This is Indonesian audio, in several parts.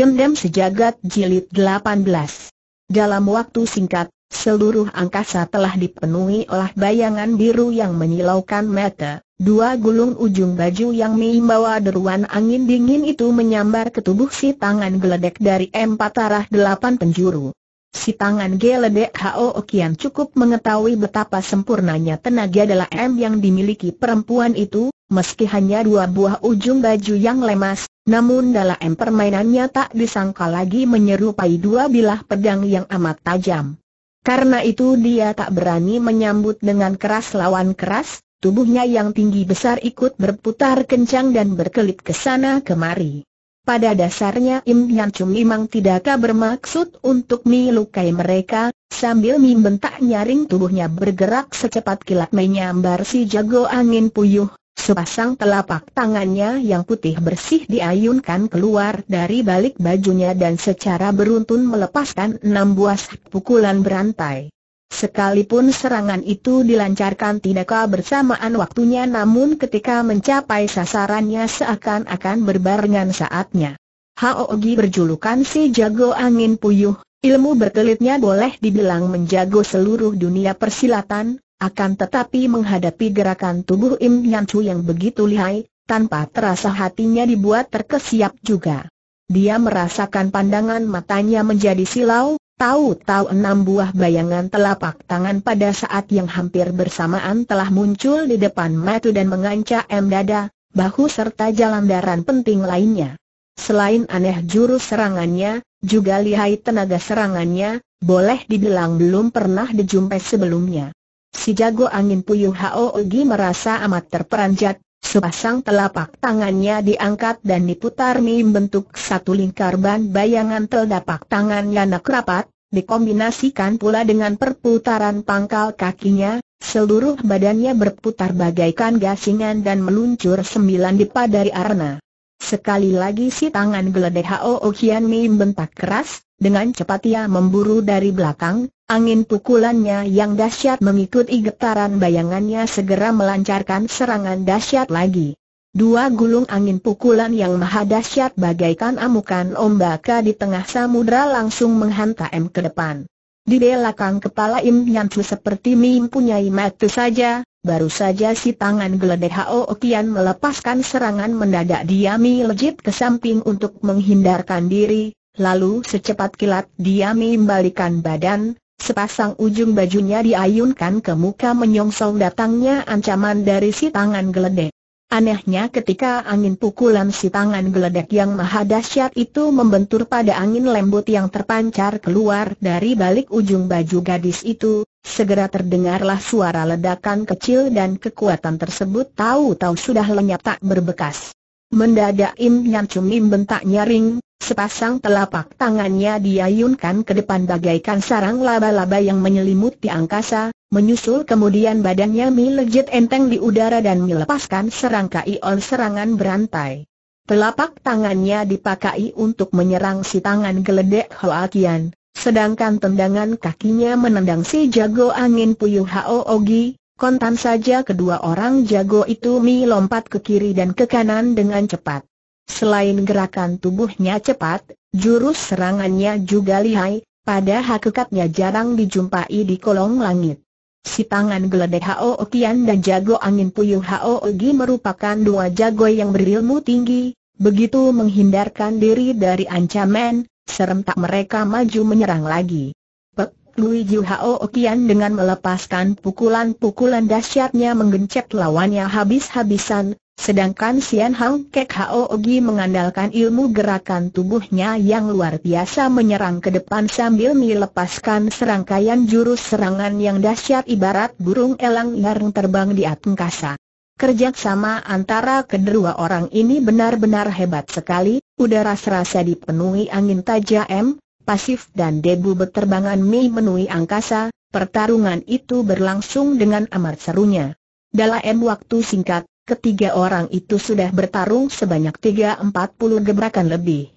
Dendam Sejagat Jilid 18 Dalam waktu singkat, seluruh angkasa telah dipenuhi oleh bayangan biru yang menyilaukan mata Dua gulung ujung baju yang membawa deruan angin dingin itu menyambar ke tubuh si tangan geledek dari empat arah delapan penjuru Si tangan geledek H.O Okian cukup mengetahui betapa sempurnanya tenaga dalam yang dimiliki perempuan itu Meski hanya dua buah ujung baju yang lemas, namun dalam permainannya tak disangka lagi menyerupai dua bilah pedang yang amat tajam. Karena itu dia tak berani menyambut dengan keras lawan keras, tubuhnya yang tinggi besar ikut berputar kencang dan berkelit ke sana kemari. Pada dasarnya Im Hian Chum memang tidakkah bermaksud untuk melukai mereka, sambil membentak nyaring tubuhnya bergerak secepat kilat menyambar si jago angin puyuh Sepasang telapak tangannya yang putih bersih diayunkan keluar dari balik bajunya dan secara beruntun melepaskan enam buah pukulan berantai. Sekalipun serangan itu dilancarkan tidak bersamaan waktunya namun ketika mencapai sasarannya seakan-akan berbarengan saatnya. Haogi berjulukan si jago angin puyuh, ilmu berkelitnya boleh dibilang menjago seluruh dunia persilatan, akan tetapi menghadapi gerakan tubuh Im Nyan Chu yang begitu lihai, tanpa terasa hatinya dibuat terkesiap juga. Dia merasakan pandangan matanya menjadi silau, tahu-tahu enam buah bayangan telapak tangan pada saat yang hampir bersamaan telah muncul di depan Matu dan mengancam dada, bahu serta jalan daran penting lainnya. Selain aneh jurus serangannya, juga lihai tenaga serangannya, boleh dibilang belum pernah dijumpai sebelumnya. Si jago angin Puyuh Hao Ogi merasa amat terperanjat, sepasang telapak tangannya diangkat dan diputar bentuk satu lingkar ban bayangan telapak tangannya nak rapat, dikombinasikan pula dengan perputaran pangkal kakinya, seluruh badannya berputar bagaikan gasingan dan meluncur sembilan dipa dari arna. Sekali lagi si tangan geledek Hao mim membentak keras, dengan cepat ia memburu dari belakang, angin pukulannya yang dahsyat mengikuti getaran bayangannya segera melancarkan serangan dahsyat lagi. Dua gulung angin pukulan yang maha dahsyat bagaikan amukan ombak di tengah samudra langsung menghantam ke depan. Di belakang kepala Im Yan Chu seperti mempunyai mata saja, baru saja si tangan geledek Hao Okian melepaskan serangan mendadak Diami lejit ke samping untuk menghindarkan diri, Lalu secepat kilat dia membalikan badan, sepasang ujung bajunya diayunkan ke muka menyongsong datangnya ancaman dari si tangan geledek. Anehnya ketika angin pukulan si tangan geledek yang maha dahsyat itu membentur pada angin lembut yang terpancar keluar dari balik ujung baju gadis itu, segera terdengarlah suara ledakan kecil dan kekuatan tersebut tahu-tahu sudah lenyap tak berbekas. Mendadak Im Nyan Cumi bentak nyaring, Sepasang telapak tangannya diayunkan ke depan bagaikan sarang laba-laba yang menyelimuti angkasa, menyusul kemudian badannya melejit enteng di udara dan melepaskan serangkaian serangan berantai. Telapak tangannya dipakai untuk menyerang si tangan geledek Hoa sedangkan tendangan kakinya menendang si jago angin puyuh Hao Ogi, kontan saja kedua orang jago itu melompat ke kiri dan ke kanan dengan cepat. Selain gerakan tubuhnya cepat, jurus serangannya juga lihai, pada hakikatnya jarang dijumpai di kolong langit. Si tangan geledek Hao Okian dan jago angin puyuh Hao Ogi merupakan dua jago yang berilmu tinggi, begitu menghindarkan diri dari ancaman, serentak mereka maju menyerang lagi. Pek Lui Jiu Hao Okian dengan melepaskan pukulan-pukulan dahsyatnya menggencet lawannya habis-habisan, Sedangkan Sian Hang Kek Hao Ogi mengandalkan ilmu gerakan tubuhnya yang luar biasa menyerang ke depan sambil melepaskan serangkaian jurus serangan yang dahsyat ibarat burung elang yang terbang di atas angkasa. Kerjasama antara kedua orang ini benar-benar hebat sekali, udara serasa dipenuhi angin tajam, pasif dan debu berterbangan menui angkasa, pertarungan itu berlangsung dengan amat serunya. Dalam waktu singkat, Ketiga orang itu sudah bertarung sebanyak 3-40 gebrakan lebih.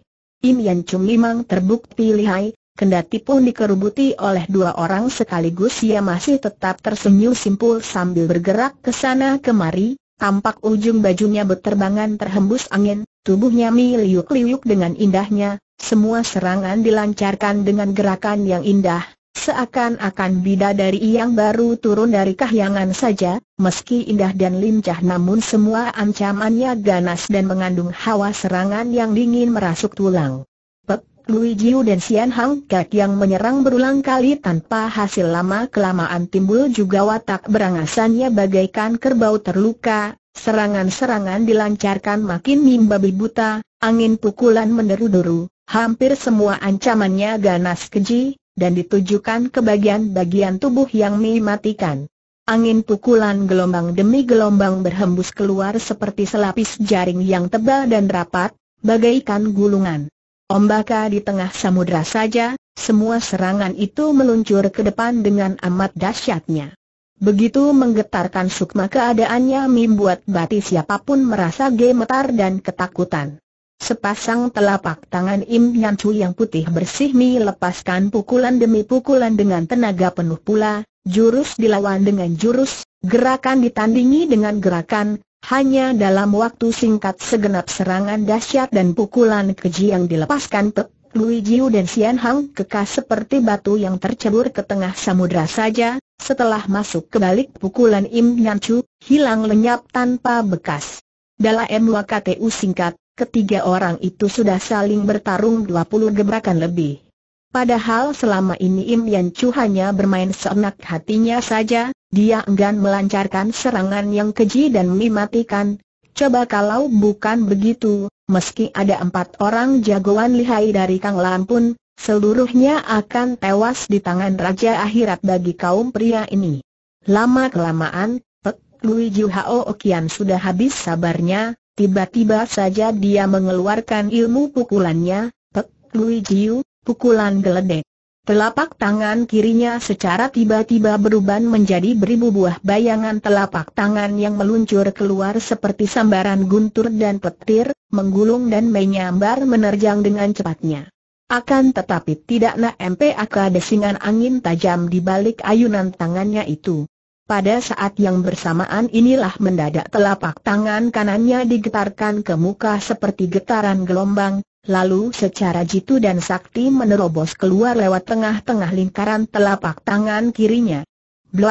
Im Yan Chung memang terbukti lihai, kendati pun dikerubuti oleh dua orang sekaligus ia masih tetap tersenyum simpul sambil bergerak ke sana kemari, tampak ujung bajunya berterbangan terhembus angin, tubuhnya miliuk liuk dengan indahnya, semua serangan dilancarkan dengan gerakan yang indah, Seakan-akan bidadari yang baru turun dari kahyangan saja, meski indah dan lincah namun semua ancamannya ganas dan mengandung hawa serangan yang dingin merasuk tulang. Pek, Lui Jiu dan Sian Hang Kek yang menyerang berulang kali tanpa hasil lama-kelamaan timbul juga watak berangasannya bagaikan kerbau terluka, serangan-serangan dilancarkan makin mimbabi buta, angin pukulan meneru deru hampir semua ancamannya ganas keji, dan ditujukan ke bagian-bagian tubuh yang mematikan. Angin pukulan gelombang demi gelombang berhembus keluar seperti selapis jaring yang tebal dan rapat, bagaikan gulungan. Ombaka di tengah samudra saja, semua serangan itu meluncur ke depan dengan amat dahsyatnya. Begitu menggetarkan sukma keadaannya membuat batin siapapun merasa gemetar dan ketakutan. Sepasang telapak tangan Im Nyan Chu yang putih bersih melepaskan pukulan demi pukulan dengan tenaga penuh pula, jurus dilawan dengan jurus, gerakan ditandingi dengan gerakan, hanya dalam waktu singkat segenap serangan dahsyat dan pukulan keji yang dilepaskan Pek Lui Jiu dan Xian Hang kekas seperti batu yang tercebur ke tengah samudra saja, setelah masuk ke balik pukulan Im Nyan Chu, hilang lenyap tanpa bekas. Dalam waktu singkat, Ketiga orang itu sudah saling bertarung 20 gebrakan lebih. Padahal selama ini Im Yan Chu hanya bermain seenak hatinya saja, dia enggan melancarkan serangan yang keji dan mematikan. Coba kalau bukan begitu, meski ada empat orang jagoan lihai dari Kang Lam pun, seluruhnya akan tewas di tangan Raja Akhirat bagi kaum pria ini. Lama-kelamaan, Pek Lui Ju Hao Okian sudah habis sabarnya, Tiba-tiba saja dia mengeluarkan ilmu pukulannya, Pek Lui Jiu, pukulan geledek. Telapak tangan kirinya secara tiba-tiba berubah menjadi beribu buah bayangan telapak tangan yang meluncur keluar seperti sambaran guntur dan petir, menggulung dan menyambar menerjang dengan cepatnya. Akan tetapi tidak na MPAK desingan angin tajam di balik ayunan tangannya itu. Pada saat yang bersamaan inilah mendadak telapak tangan kanannya digetarkan ke muka seperti getaran gelombang, lalu secara jitu dan sakti menerobos keluar lewat tengah-tengah lingkaran telapak tangan kirinya. m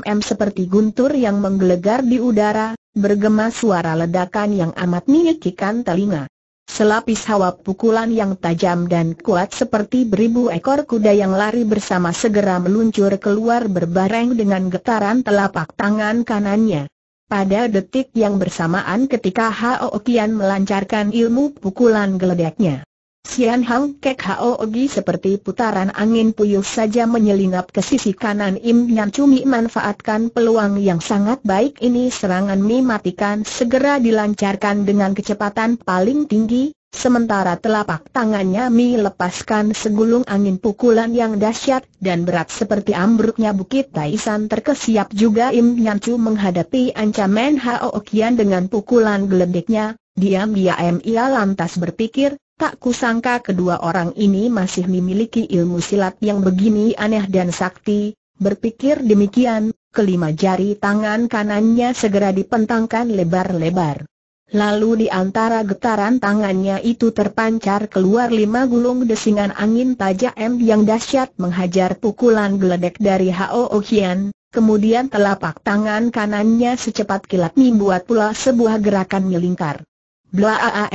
m seperti guntur yang menggelegar di udara, bergema suara ledakan yang amat menyekikan telinga. Selapis hawa pukulan yang tajam dan kuat seperti beribu ekor kuda yang lari bersama segera meluncur keluar berbareng dengan getaran telapak tangan kanannya. Pada detik yang bersamaan ketika Hao Kian melancarkan ilmu pukulan geledeknya. Sian Hang Kek Hao Ogi seperti putaran angin puyuh saja menyelinap ke sisi kanan Im Nyan Cumi manfaatkan peluang yang sangat baik ini serangan Mi matikan segera dilancarkan dengan kecepatan paling tinggi, sementara telapak tangannya Mi lepaskan segulung angin pukulan yang dahsyat dan berat seperti ambruknya Bukit Taisan terkesiap juga Im Nyan Cumi menghadapi ancaman Hao Ogi dengan pukulan geledeknya, diam-diam ia lantas berpikir, Tak kusangka kedua orang ini masih memiliki ilmu silat yang begini aneh dan sakti, berpikir demikian, kelima jari tangan kanannya segera dipentangkan lebar-lebar. Lalu di antara getaran tangannya itu terpancar keluar lima gulung desingan angin tajam yang dahsyat menghajar pukulan geledek dari Hao Okian, kemudian telapak tangan kanannya secepat kilat membuat pula sebuah gerakan melingkar. Bla -a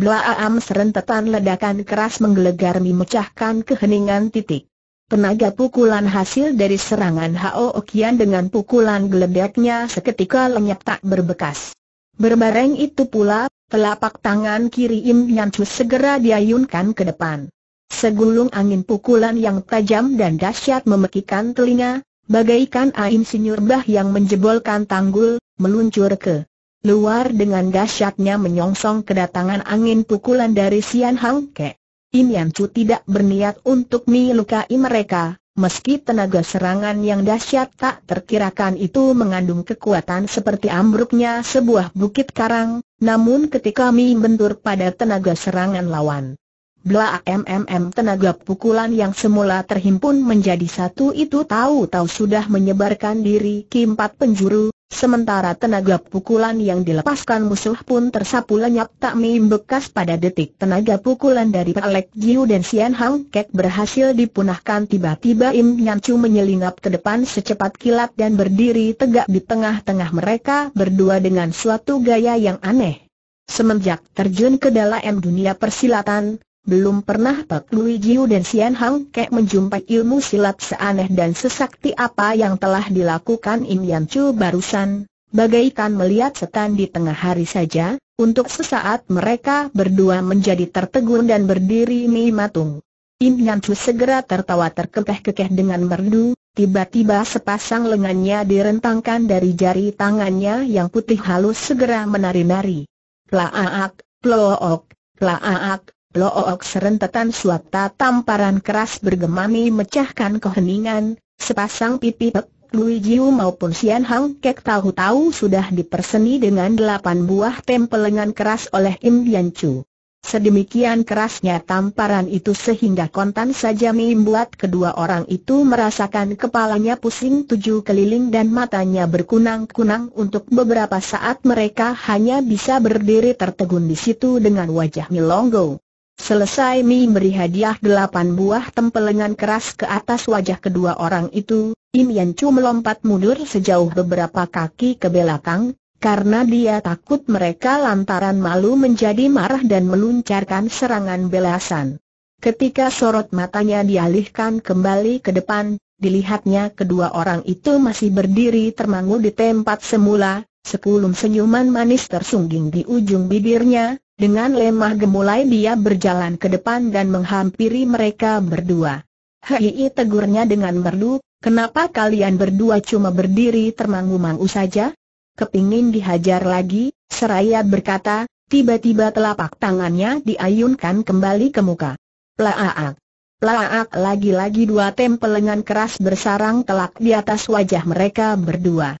Blaam serentetan ledakan keras menggelegar memecahkan keheningan titik. Tenaga pukulan hasil dari serangan Hao Okian dengan pukulan geledeknya seketika lenyap tak berbekas. Berbareng itu pula, telapak tangan kiri Im Yan Chu segera diayunkan ke depan. Segulung angin pukulan yang tajam dan dahsyat memekikan telinga, bagaikan Sinyur Bah yang menjebolkan tanggul, meluncur ke Luar dengan dahsyatnya menyongsong kedatangan angin pukulan dari Sian Hang Ke. Im Yan Chu tidak berniat untuk melukai mereka, meski tenaga serangan yang dahsyat tak terkirakan itu mengandung kekuatan seperti ambruknya sebuah bukit karang, namun ketika Mi bentur pada tenaga serangan lawan. Bla MMM tenaga pukulan yang semula terhimpun menjadi satu itu tahu-tahu sudah menyebarkan diri ke empat penjuru, Sementara tenaga pukulan yang dilepaskan musuh pun tersapu lenyap tak membekas pada detik tenaga pukulan dari Pelek Jiu dan Sian Hang Kek berhasil dipunahkan tiba-tiba Im Nyan Chu menyelinap ke depan secepat kilat dan berdiri tegak di tengah-tengah mereka berdua dengan suatu gaya yang aneh. Semenjak terjun ke dalam dunia persilatan, belum pernah Pak Lui Jiu dan Sian Hang Kek menjumpai ilmu silat seaneh dan sesakti apa yang telah dilakukan Im Yan Chu barusan, bagaikan melihat setan di tengah hari saja, untuk sesaat mereka berdua menjadi tertegun dan berdiri mematung. Im Yan Chu segera tertawa terkekeh-kekeh dengan merdu, tiba-tiba sepasang lengannya direntangkan dari jari tangannya yang putih halus segera menari-nari. Plaaak, plook, plaaak, Blook serentetan suapta, tamparan keras bergemami mecahkan keheningan, sepasang pipi Pek Lui Jiu maupun Sian Hang Kek tahu-tahu sudah diperseni dengan delapan buah tempelengan keras oleh Im Yan Chu. Sedemikian kerasnya tamparan itu sehingga kontan saja membuat kedua orang itu merasakan kepalanya pusing tujuh keliling dan matanya berkunang-kunang untuk beberapa saat mereka hanya bisa berdiri tertegun di situ dengan wajah milongo. Selesai Mi beri hadiah delapan buah tempelengan keras ke atas wajah kedua orang itu, Im Yan Chu melompat mundur sejauh beberapa kaki ke belakang, karena dia takut mereka lantaran malu menjadi marah dan meluncarkan serangan belasan. Ketika sorot matanya dialihkan kembali ke depan, dilihatnya kedua orang itu masih berdiri termangu di tempat semula, sekulum senyuman manis tersungging di ujung bibirnya, dengan lemah gemulai dia berjalan ke depan dan menghampiri mereka berdua. Hei tegurnya dengan merdu, kenapa kalian berdua cuma berdiri termangu-mangu saja? Kepingin dihajar lagi, seraya berkata, tiba-tiba telapak tangannya diayunkan kembali ke muka. Plaaak. Plaaak lagi-lagi dua lengan keras bersarang telak di atas wajah mereka berdua.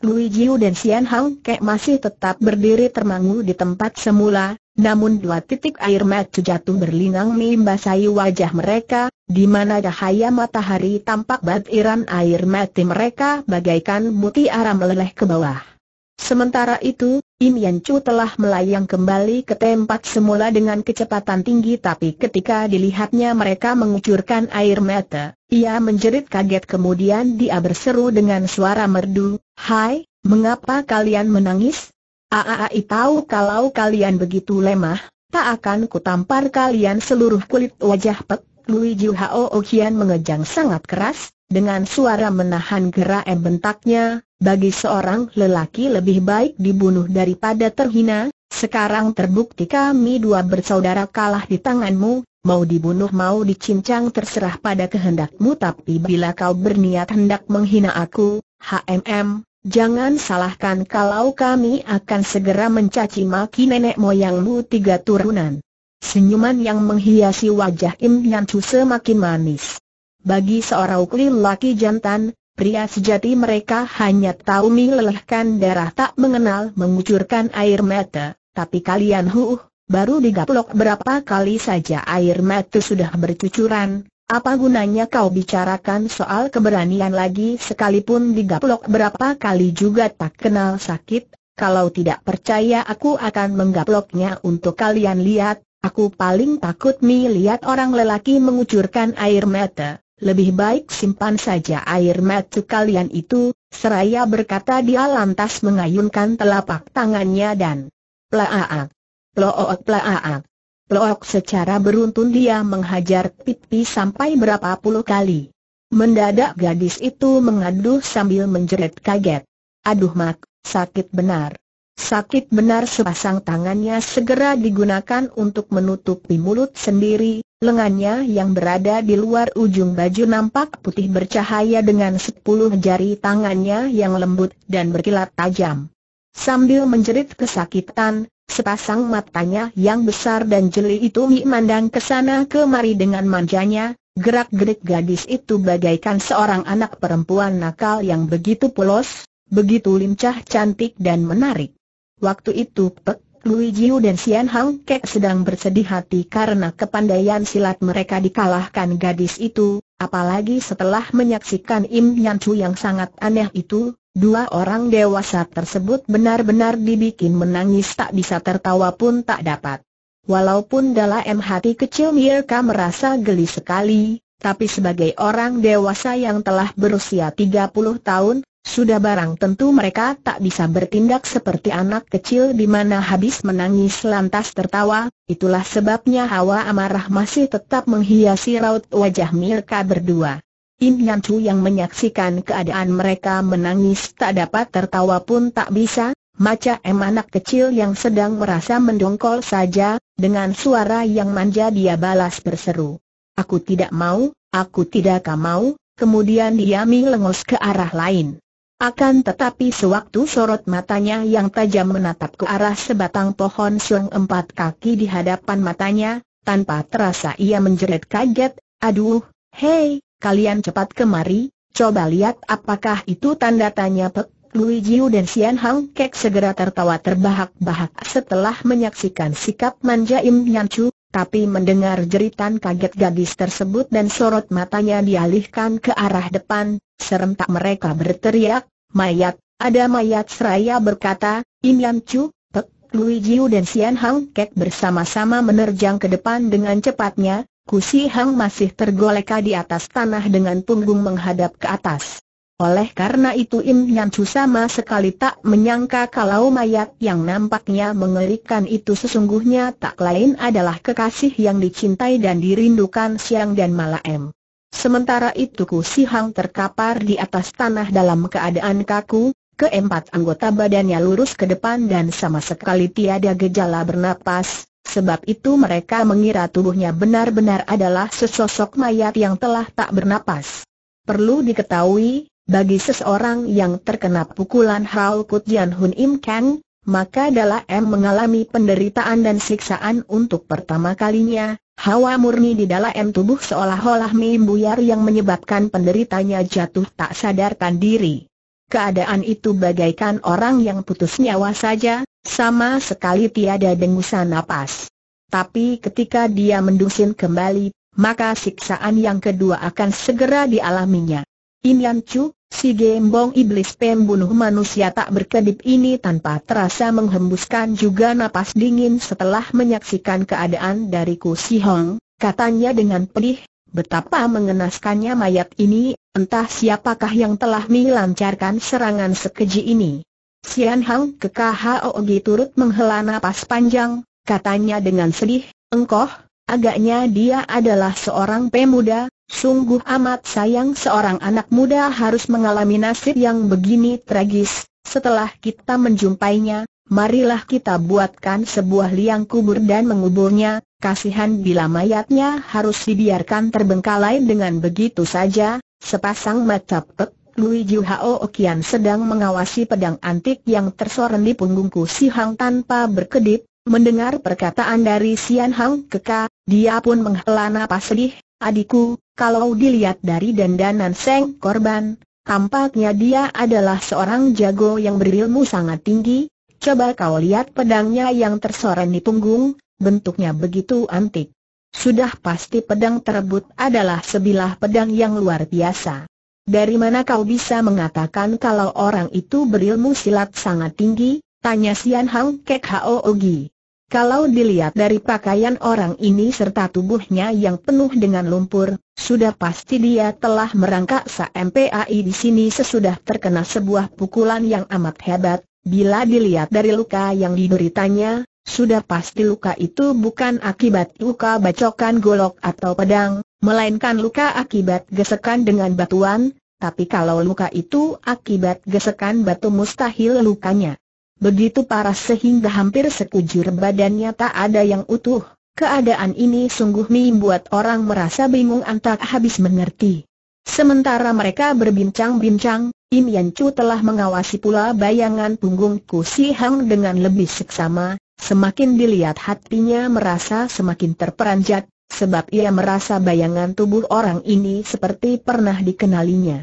Lui Jiu dan Xian Hang Kek masih tetap berdiri termangu di tempat semula, namun dua titik air mata jatuh berlinang membasahi wajah mereka, di mana cahaya matahari tampak batiran air mata mereka bagaikan mutiara meleleh ke bawah. Sementara itu, Im Yan Chu telah melayang kembali ke tempat semula dengan kecepatan tinggi tapi ketika dilihatnya mereka mengucurkan air mata, ia menjerit kaget kemudian dia berseru dengan suara merdu, Hai, mengapa kalian menangis? Aaai tahu kalau kalian begitu lemah, tak akan kutampar kalian seluruh kulit wajah Pek Lui Ju Hao Okian mengejang sangat keras, dengan suara menahan gerak bentaknya, bagi seorang lelaki lebih baik dibunuh daripada terhina, sekarang terbukti kami dua bersaudara kalah di tanganmu, mau dibunuh mau dicincang terserah pada kehendakmu tapi bila kau berniat hendak menghina aku, HMM, jangan salahkan kalau kami akan segera mencaci maki nenek moyangmu tiga turunan. Senyuman yang menghiasi wajah Im Yan Chu semakin manis. Bagi seorang laki jantan, pria sejati mereka hanya tahu melelehkan darah tak mengenal mengucurkan air mata, tapi kalian huh, baru digaplok berapa kali saja air mata sudah bercucuran, apa gunanya kau bicarakan soal keberanian lagi sekalipun digaplok berapa kali juga tak kenal sakit, kalau tidak percaya aku akan menggaploknya untuk kalian lihat, aku paling takut mi lihat orang lelaki mengucurkan air mata, lebih baik simpan saja air mata kalian itu, seraya berkata dia lantas mengayunkan telapak tangannya dan Plaaak, plook plaaak, plook secara beruntun dia menghajar pipi sampai berapa puluh kali. Mendadak gadis itu mengaduh sambil menjerit kaget. Aduh mak, sakit benar. Sakit benar sepasang tangannya segera digunakan untuk menutupi mulut sendiri, Lengannya yang berada di luar ujung baju nampak putih bercahaya dengan sepuluh jari tangannya yang lembut dan berkilat tajam. Sambil menjerit kesakitan, sepasang matanya yang besar dan jeli itu memandang ke sana kemari dengan manjanya, gerak-gerik gadis itu bagaikan seorang anak perempuan nakal yang begitu polos, begitu lincah cantik dan menarik. Waktu itu Pek Lui Jiu dan Sian Hang Kek sedang bersedih hati karena kepandaian silat mereka dikalahkan gadis itu, apalagi setelah menyaksikan Im Yan Chu yang sangat aneh itu, dua orang dewasa tersebut benar-benar dibikin menangis tak bisa tertawa pun tak dapat. Walaupun dalam hati kecil mereka merasa geli sekali, tapi sebagai orang dewasa yang telah berusia 30 tahun, sudah barang tentu mereka tak bisa bertindak seperti anak kecil di mana habis menangis lantas tertawa, itulah sebabnya hawa amarah masih tetap menghiasi raut wajah mereka berdua. Im Yan Chu yang menyaksikan keadaan mereka menangis tak dapat tertawa pun tak bisa, Maca anak kecil yang sedang merasa mendongkol saja, dengan suara yang manja dia balas berseru. Aku tidak mau, aku tidak mau, kemudian dia melengos ke arah lain. Akan tetapi sewaktu sorot matanya yang tajam menatap ke arah sebatang pohon siung empat kaki di hadapan matanya, tanpa terasa ia menjerit kaget, aduh, hei, kalian cepat kemari, coba lihat apakah itu tanda tanya Pek Lui Jiu dan Sian Hang Kek segera tertawa terbahak-bahak setelah menyaksikan sikap manja Im Yan Chu, tapi mendengar jeritan kaget gadis tersebut dan sorot matanya dialihkan ke arah depan, serentak mereka berteriak, mayat, ada mayat seraya berkata, Im Yam Chu, Pek, Lui Jiu dan Sian Hang Kek bersama-sama menerjang ke depan dengan cepatnya, Kusi Hang masih tergoleka di atas tanah dengan punggung menghadap ke atas. Oleh karena itu Im Nyan Chu sama sekali tak menyangka kalau mayat yang nampaknya mengerikan itu sesungguhnya tak lain adalah kekasih yang dicintai dan dirindukan siang dan malam. Sementara itu Ku Si Hang terkapar di atas tanah dalam keadaan kaku, keempat anggota badannya lurus ke depan dan sama sekali tiada gejala bernapas, Sebab itu mereka mengira tubuhnya benar-benar adalah sesosok mayat yang telah tak bernapas. Perlu diketahui, bagi seseorang yang terkena pukulan Hao Kutian Hun Im Kang, maka Dala M mengalami penderitaan dan siksaan untuk pertama kalinya, hawa murni di M tubuh seolah-olah membuyar yang menyebabkan penderitanya jatuh tak sadarkan diri. Keadaan itu bagaikan orang yang putus nyawa saja, sama sekali tiada dengusan napas. Tapi ketika dia mendusin kembali, maka siksaan yang kedua akan segera dialaminya. In Yan Chu, si gembong iblis pembunuh manusia tak berkedip ini tanpa terasa menghembuskan juga napas dingin setelah menyaksikan keadaan dari Si Hong, katanya dengan pedih, betapa mengenaskannya mayat ini, entah siapakah yang telah melancarkan serangan sekeji ini. Sian Hang ke KHOG turut menghela napas panjang, katanya dengan sedih, engkoh, agaknya dia adalah seorang pemuda, Sungguh amat sayang seorang anak muda harus mengalami nasib yang begini tragis. Setelah kita menjumpainya, marilah kita buatkan sebuah liang kubur dan menguburnya. Kasihan bila mayatnya harus dibiarkan terbengkalai dengan begitu saja. Sepasang mata pek Luigi Hao Okian sedang mengawasi pedang antik yang tersorot di punggungku Si Hang tanpa berkedip. Mendengar perkataan dari Sian Hang Keka, dia pun menghela nafas sedih. Adikku, kalau dilihat dari dandanan Seng korban, tampaknya dia adalah seorang jago yang berilmu sangat tinggi. Coba kau lihat pedangnya yang tersorot di punggung, bentuknya begitu antik. Sudah pasti pedang terebut adalah sebilah pedang yang luar biasa. Dari mana kau bisa mengatakan kalau orang itu berilmu silat sangat tinggi? Tanya Sian Hang Kek Hao Ogi. Kalau dilihat dari pakaian orang ini serta tubuhnya yang penuh dengan lumpur, sudah pasti dia telah merangkak MPAI di sini sesudah terkena sebuah pukulan yang amat hebat. Bila dilihat dari luka yang dideritanya, sudah pasti luka itu bukan akibat luka bacokan golok atau pedang, melainkan luka akibat gesekan dengan batuan, tapi kalau luka itu akibat gesekan batu mustahil lukanya Begitu parah sehingga hampir sekujur badannya tak ada yang utuh. Keadaan ini sungguh membuat orang merasa bingung antak habis mengerti. Sementara mereka berbincang-bincang, Im Yan Chu telah mengawasi pula bayangan punggung Ku Si Hang dengan lebih seksama, semakin dilihat hatinya merasa semakin terperanjat, sebab ia merasa bayangan tubuh orang ini seperti pernah dikenalinya.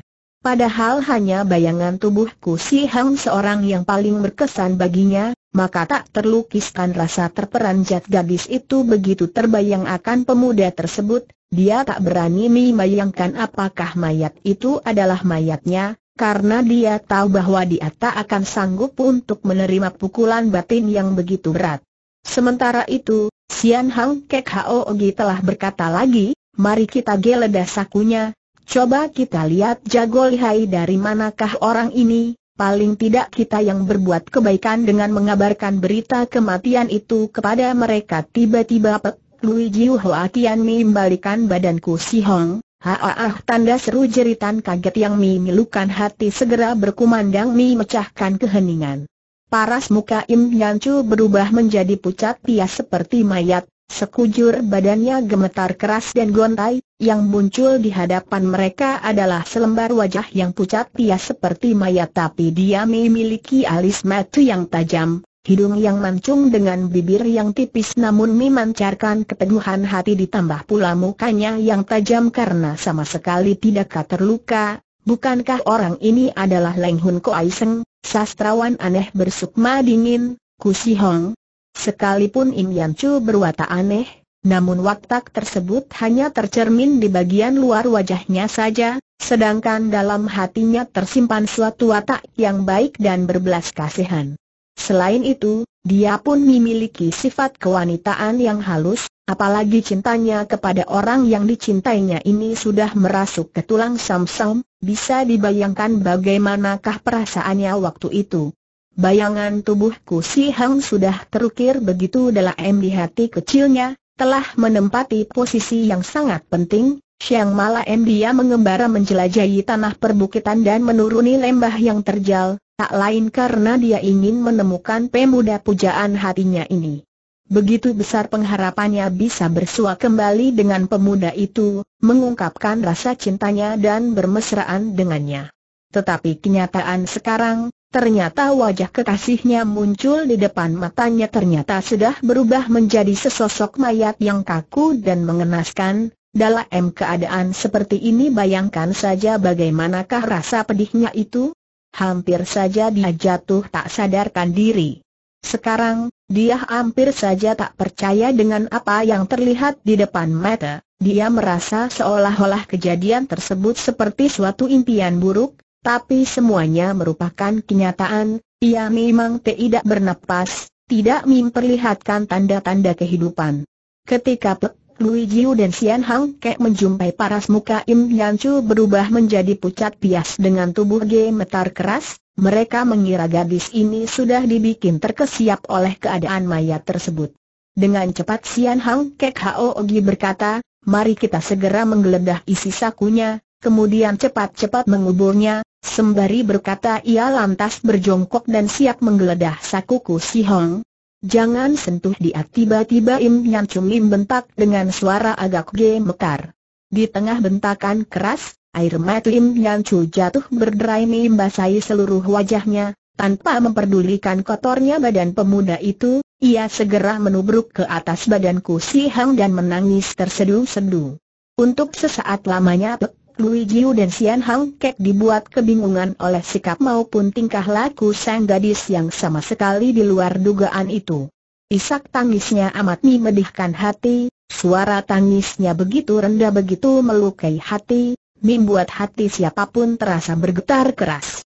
Padahal hanya bayangan tubuhku si Hang seorang yang paling berkesan baginya, maka tak terlukiskan rasa terperanjat gadis itu begitu terbayang akan pemuda tersebut, dia tak berani membayangkan apakah mayat itu adalah mayatnya, karena dia tahu bahwa dia tak akan sanggup untuk menerima pukulan batin yang begitu berat. Sementara itu, Sian Hang Kek Hao Ogi telah berkata lagi, mari kita geledah sakunya, Coba kita lihat jago lihai dari manakah orang ini, paling tidak kita yang berbuat kebaikan dengan mengabarkan berita kematian itu kepada mereka tiba-tiba Pek Lui Jiu Hoa Kian membalikan badanku si Hong, Haah ah, tanda seru jeritan kaget yang milukan hati segera berkumandang mi mecahkan keheningan. Paras muka Im Chu berubah menjadi pucat pias seperti mayat, Sekujur badannya gemetar keras dan gontai, yang muncul di hadapan mereka adalah selembar wajah yang pucat pias seperti mayat tapi dia memiliki alis mata yang tajam, hidung yang mancung dengan bibir yang tipis namun memancarkan keteguhan hati ditambah pula mukanya yang tajam karena sama sekali tidak terluka. Bukankah orang ini adalah Leng Hun Ko Aiseng, sastrawan aneh bersukma dingin, Ku Si Hong, Sekalipun Im Yan Chu berwata aneh, namun watak tersebut hanya tercermin di bagian luar wajahnya saja, sedangkan dalam hatinya tersimpan suatu watak yang baik dan berbelas kasihan. Selain itu, dia pun memiliki sifat kewanitaan yang halus, apalagi cintanya kepada orang yang dicintainya ini sudah merasuk ke tulang samsam, bisa dibayangkan bagaimanakah perasaannya waktu itu. Bayangan tubuhku si Hang sudah terukir begitu dalam di hati kecilnya, telah menempati posisi yang sangat penting, Siang malam dia mengembara menjelajahi tanah perbukitan dan menuruni lembah yang terjal, tak lain karena dia ingin menemukan pemuda pujaan hatinya ini. Begitu besar pengharapannya bisa bersua kembali dengan pemuda itu, mengungkapkan rasa cintanya dan bermesraan dengannya. Tetapi kenyataan sekarang, Ternyata wajah kekasihnya muncul di depan matanya ternyata sudah berubah menjadi sesosok mayat yang kaku dan mengenaskan. Dalam keadaan seperti ini bayangkan saja bagaimanakah rasa pedihnya itu. Hampir saja dia jatuh tak sadarkan diri. Sekarang, dia hampir saja tak percaya dengan apa yang terlihat di depan mata. Dia merasa seolah-olah kejadian tersebut seperti suatu impian buruk, tapi semuanya merupakan kenyataan, ia memang tidak bernapas, tidak memperlihatkan tanda-tanda kehidupan. Ketika Pek Lui Jiu dan Sian Hang Kek menjumpai paras muka Im Yan Chu berubah menjadi pucat pias dengan tubuh gemetar keras, mereka mengira gadis ini sudah dibikin terkesiap oleh keadaan mayat tersebut. Dengan cepat Sian Hang Kek Hao Ogi berkata, mari kita segera menggeledah isi sakunya, kemudian cepat-cepat menguburnya, Sembari berkata ia lantas berjongkok dan siap menggeledah sakuku si Hong. Jangan sentuh dia tiba-tiba Im Nyan Lim bentak dengan suara agak gemetar. Di tengah bentakan keras, air mata Im Nyan Cu jatuh berderai membasahi seluruh wajahnya, tanpa memperdulikan kotornya badan pemuda itu, ia segera menubruk ke atas badanku si Hong dan menangis terseduh-seduh. Untuk sesaat lamanya Lui Jiu dan Sian Hang Kek dibuat kebingungan oleh sikap maupun tingkah laku sang gadis yang sama sekali di luar dugaan itu. Isak tangisnya amat memedihkan hati, suara tangisnya begitu rendah begitu melukai hati, membuat hati siapapun terasa bergetar keras.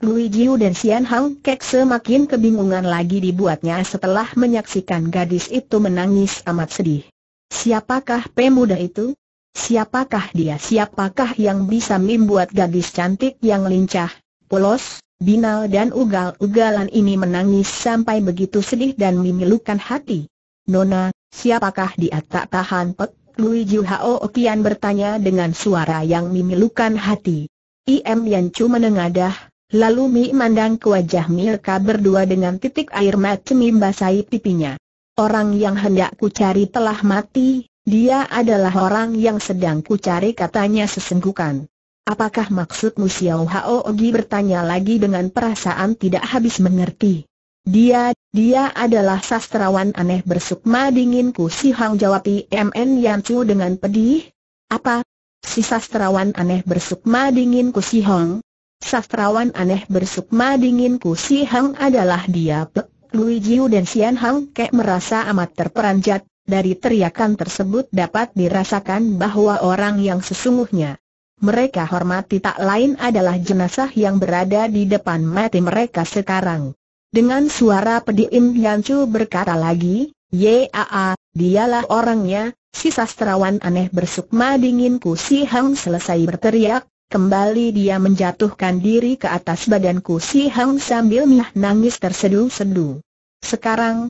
Lui Jiu dan Sian Hang Kek semakin kebingungan lagi dibuatnya setelah menyaksikan gadis itu menangis amat sedih. Siapakah pemuda itu? Siapakah dia? Siapakah yang bisa membuat gadis cantik yang lincah, polos, binal dan ugal-ugalan ini menangis sampai begitu sedih dan memilukan hati? Nona, siapakah dia? Tak tahan Pek Lui Jiu Hao Okian bertanya dengan suara yang memilukan hati. Im Yan Chu menengadah, lalu Mi mandang ke wajah Milka berdua dengan titik air mata membasahi pipinya. Orang yang hendak ku cari telah mati, dia adalah orang yang sedang ku cari katanya sesenggukan. Apakah maksudmu Xiao Hao Ogi bertanya lagi dengan perasaan tidak habis mengerti. Dia, dia adalah sastrawan aneh bersukma dinginku si Hang jawab IMN Yancu dengan pedih. Apa? Si sastrawan aneh bersukma dinginku si Hang? Sastrawan aneh bersukma dinginku si Hang adalah dia Pe, Lui Jiu dan Xian Hang Kek merasa amat terperanjat, dari teriakan tersebut dapat dirasakan bahwa orang yang sesungguhnya mereka hormati tak lain adalah jenazah yang berada di depan mati mereka sekarang. Dengan suara pedih im Yancu berkata lagi, Yaa, dialah orangnya, si sastrawan aneh bersukma dinginku si Hang selesai berteriak, kembali dia menjatuhkan diri ke atas badanku si Hang sambil Mih nangis terseduh-seduh. Sekarang,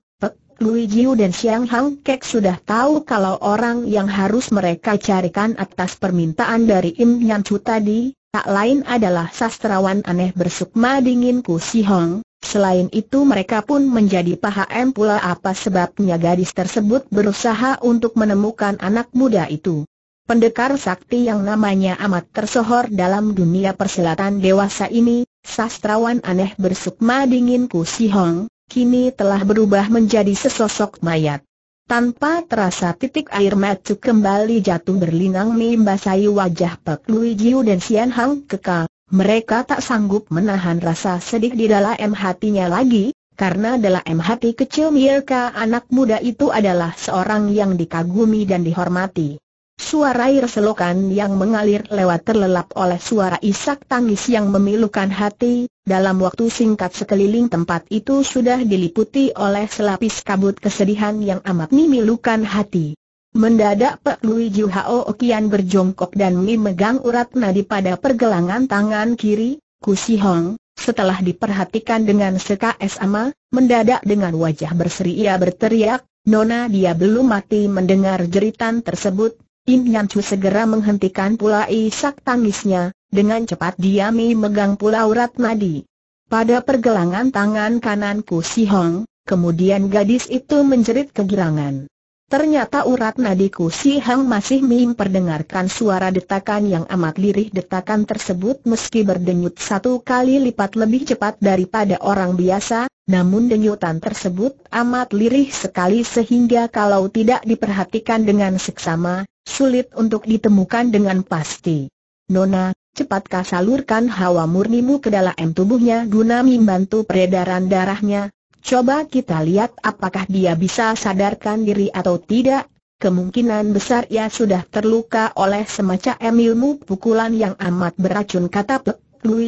Lui Jiu dan Xiang Hang Kek sudah tahu kalau orang yang harus mereka carikan atas permintaan dari Im Nyan Chu tadi, tak lain adalah sastrawan aneh bersukma dingin Ku Si Hong. Selain itu mereka pun menjadi paham pula apa sebabnya gadis tersebut berusaha untuk menemukan anak muda itu. Pendekar sakti yang namanya amat tersohor dalam dunia perselatan dewasa ini, sastrawan aneh bersukma dingin Ku Si Hong, kini telah berubah menjadi sesosok mayat. Tanpa terasa titik air mata kembali jatuh berlinang membasahi wajah Pek Lui Jiu dan Sian Hang kekal. Mereka tak sanggup menahan rasa sedih di dalam hatinya lagi, karena dalam hati kecil mereka anak muda itu adalah seorang yang dikagumi dan dihormati. Suara air selokan yang mengalir lewat terlelap oleh suara isak tangis yang memilukan hati, dalam waktu singkat sekeliling tempat itu sudah diliputi oleh selapis kabut kesedihan yang amat memilukan hati. Mendadak Pek Lui Ju Hao Okian berjongkok dan memegang urat nadi pada pergelangan tangan kiri, Kusi Hong, setelah diperhatikan dengan sekas ama, mendadak dengan wajah berseri ia berteriak, Nona dia belum mati mendengar jeritan tersebut, Im Yan Chu segera menghentikan pula isak tangisnya, dengan cepat dia memegang pula urat nadi Pada pergelangan tangan kananku Si Hong, kemudian gadis itu menjerit kegirangan. Ternyata urat nadiku si Hang masih memperdengarkan suara detakan yang amat lirih detakan tersebut meski berdenyut satu kali lipat lebih cepat daripada orang biasa, namun denyutan tersebut amat lirih sekali sehingga kalau tidak diperhatikan dengan seksama, sulit untuk ditemukan dengan pasti. Nona, cepatkah salurkan hawa murnimu ke dalam tubuhnya guna membantu peredaran darahnya, Coba kita lihat apakah dia bisa sadarkan diri atau tidak. Kemungkinan besar ia sudah terluka oleh semacam ilmu pukulan yang amat beracun kata Pek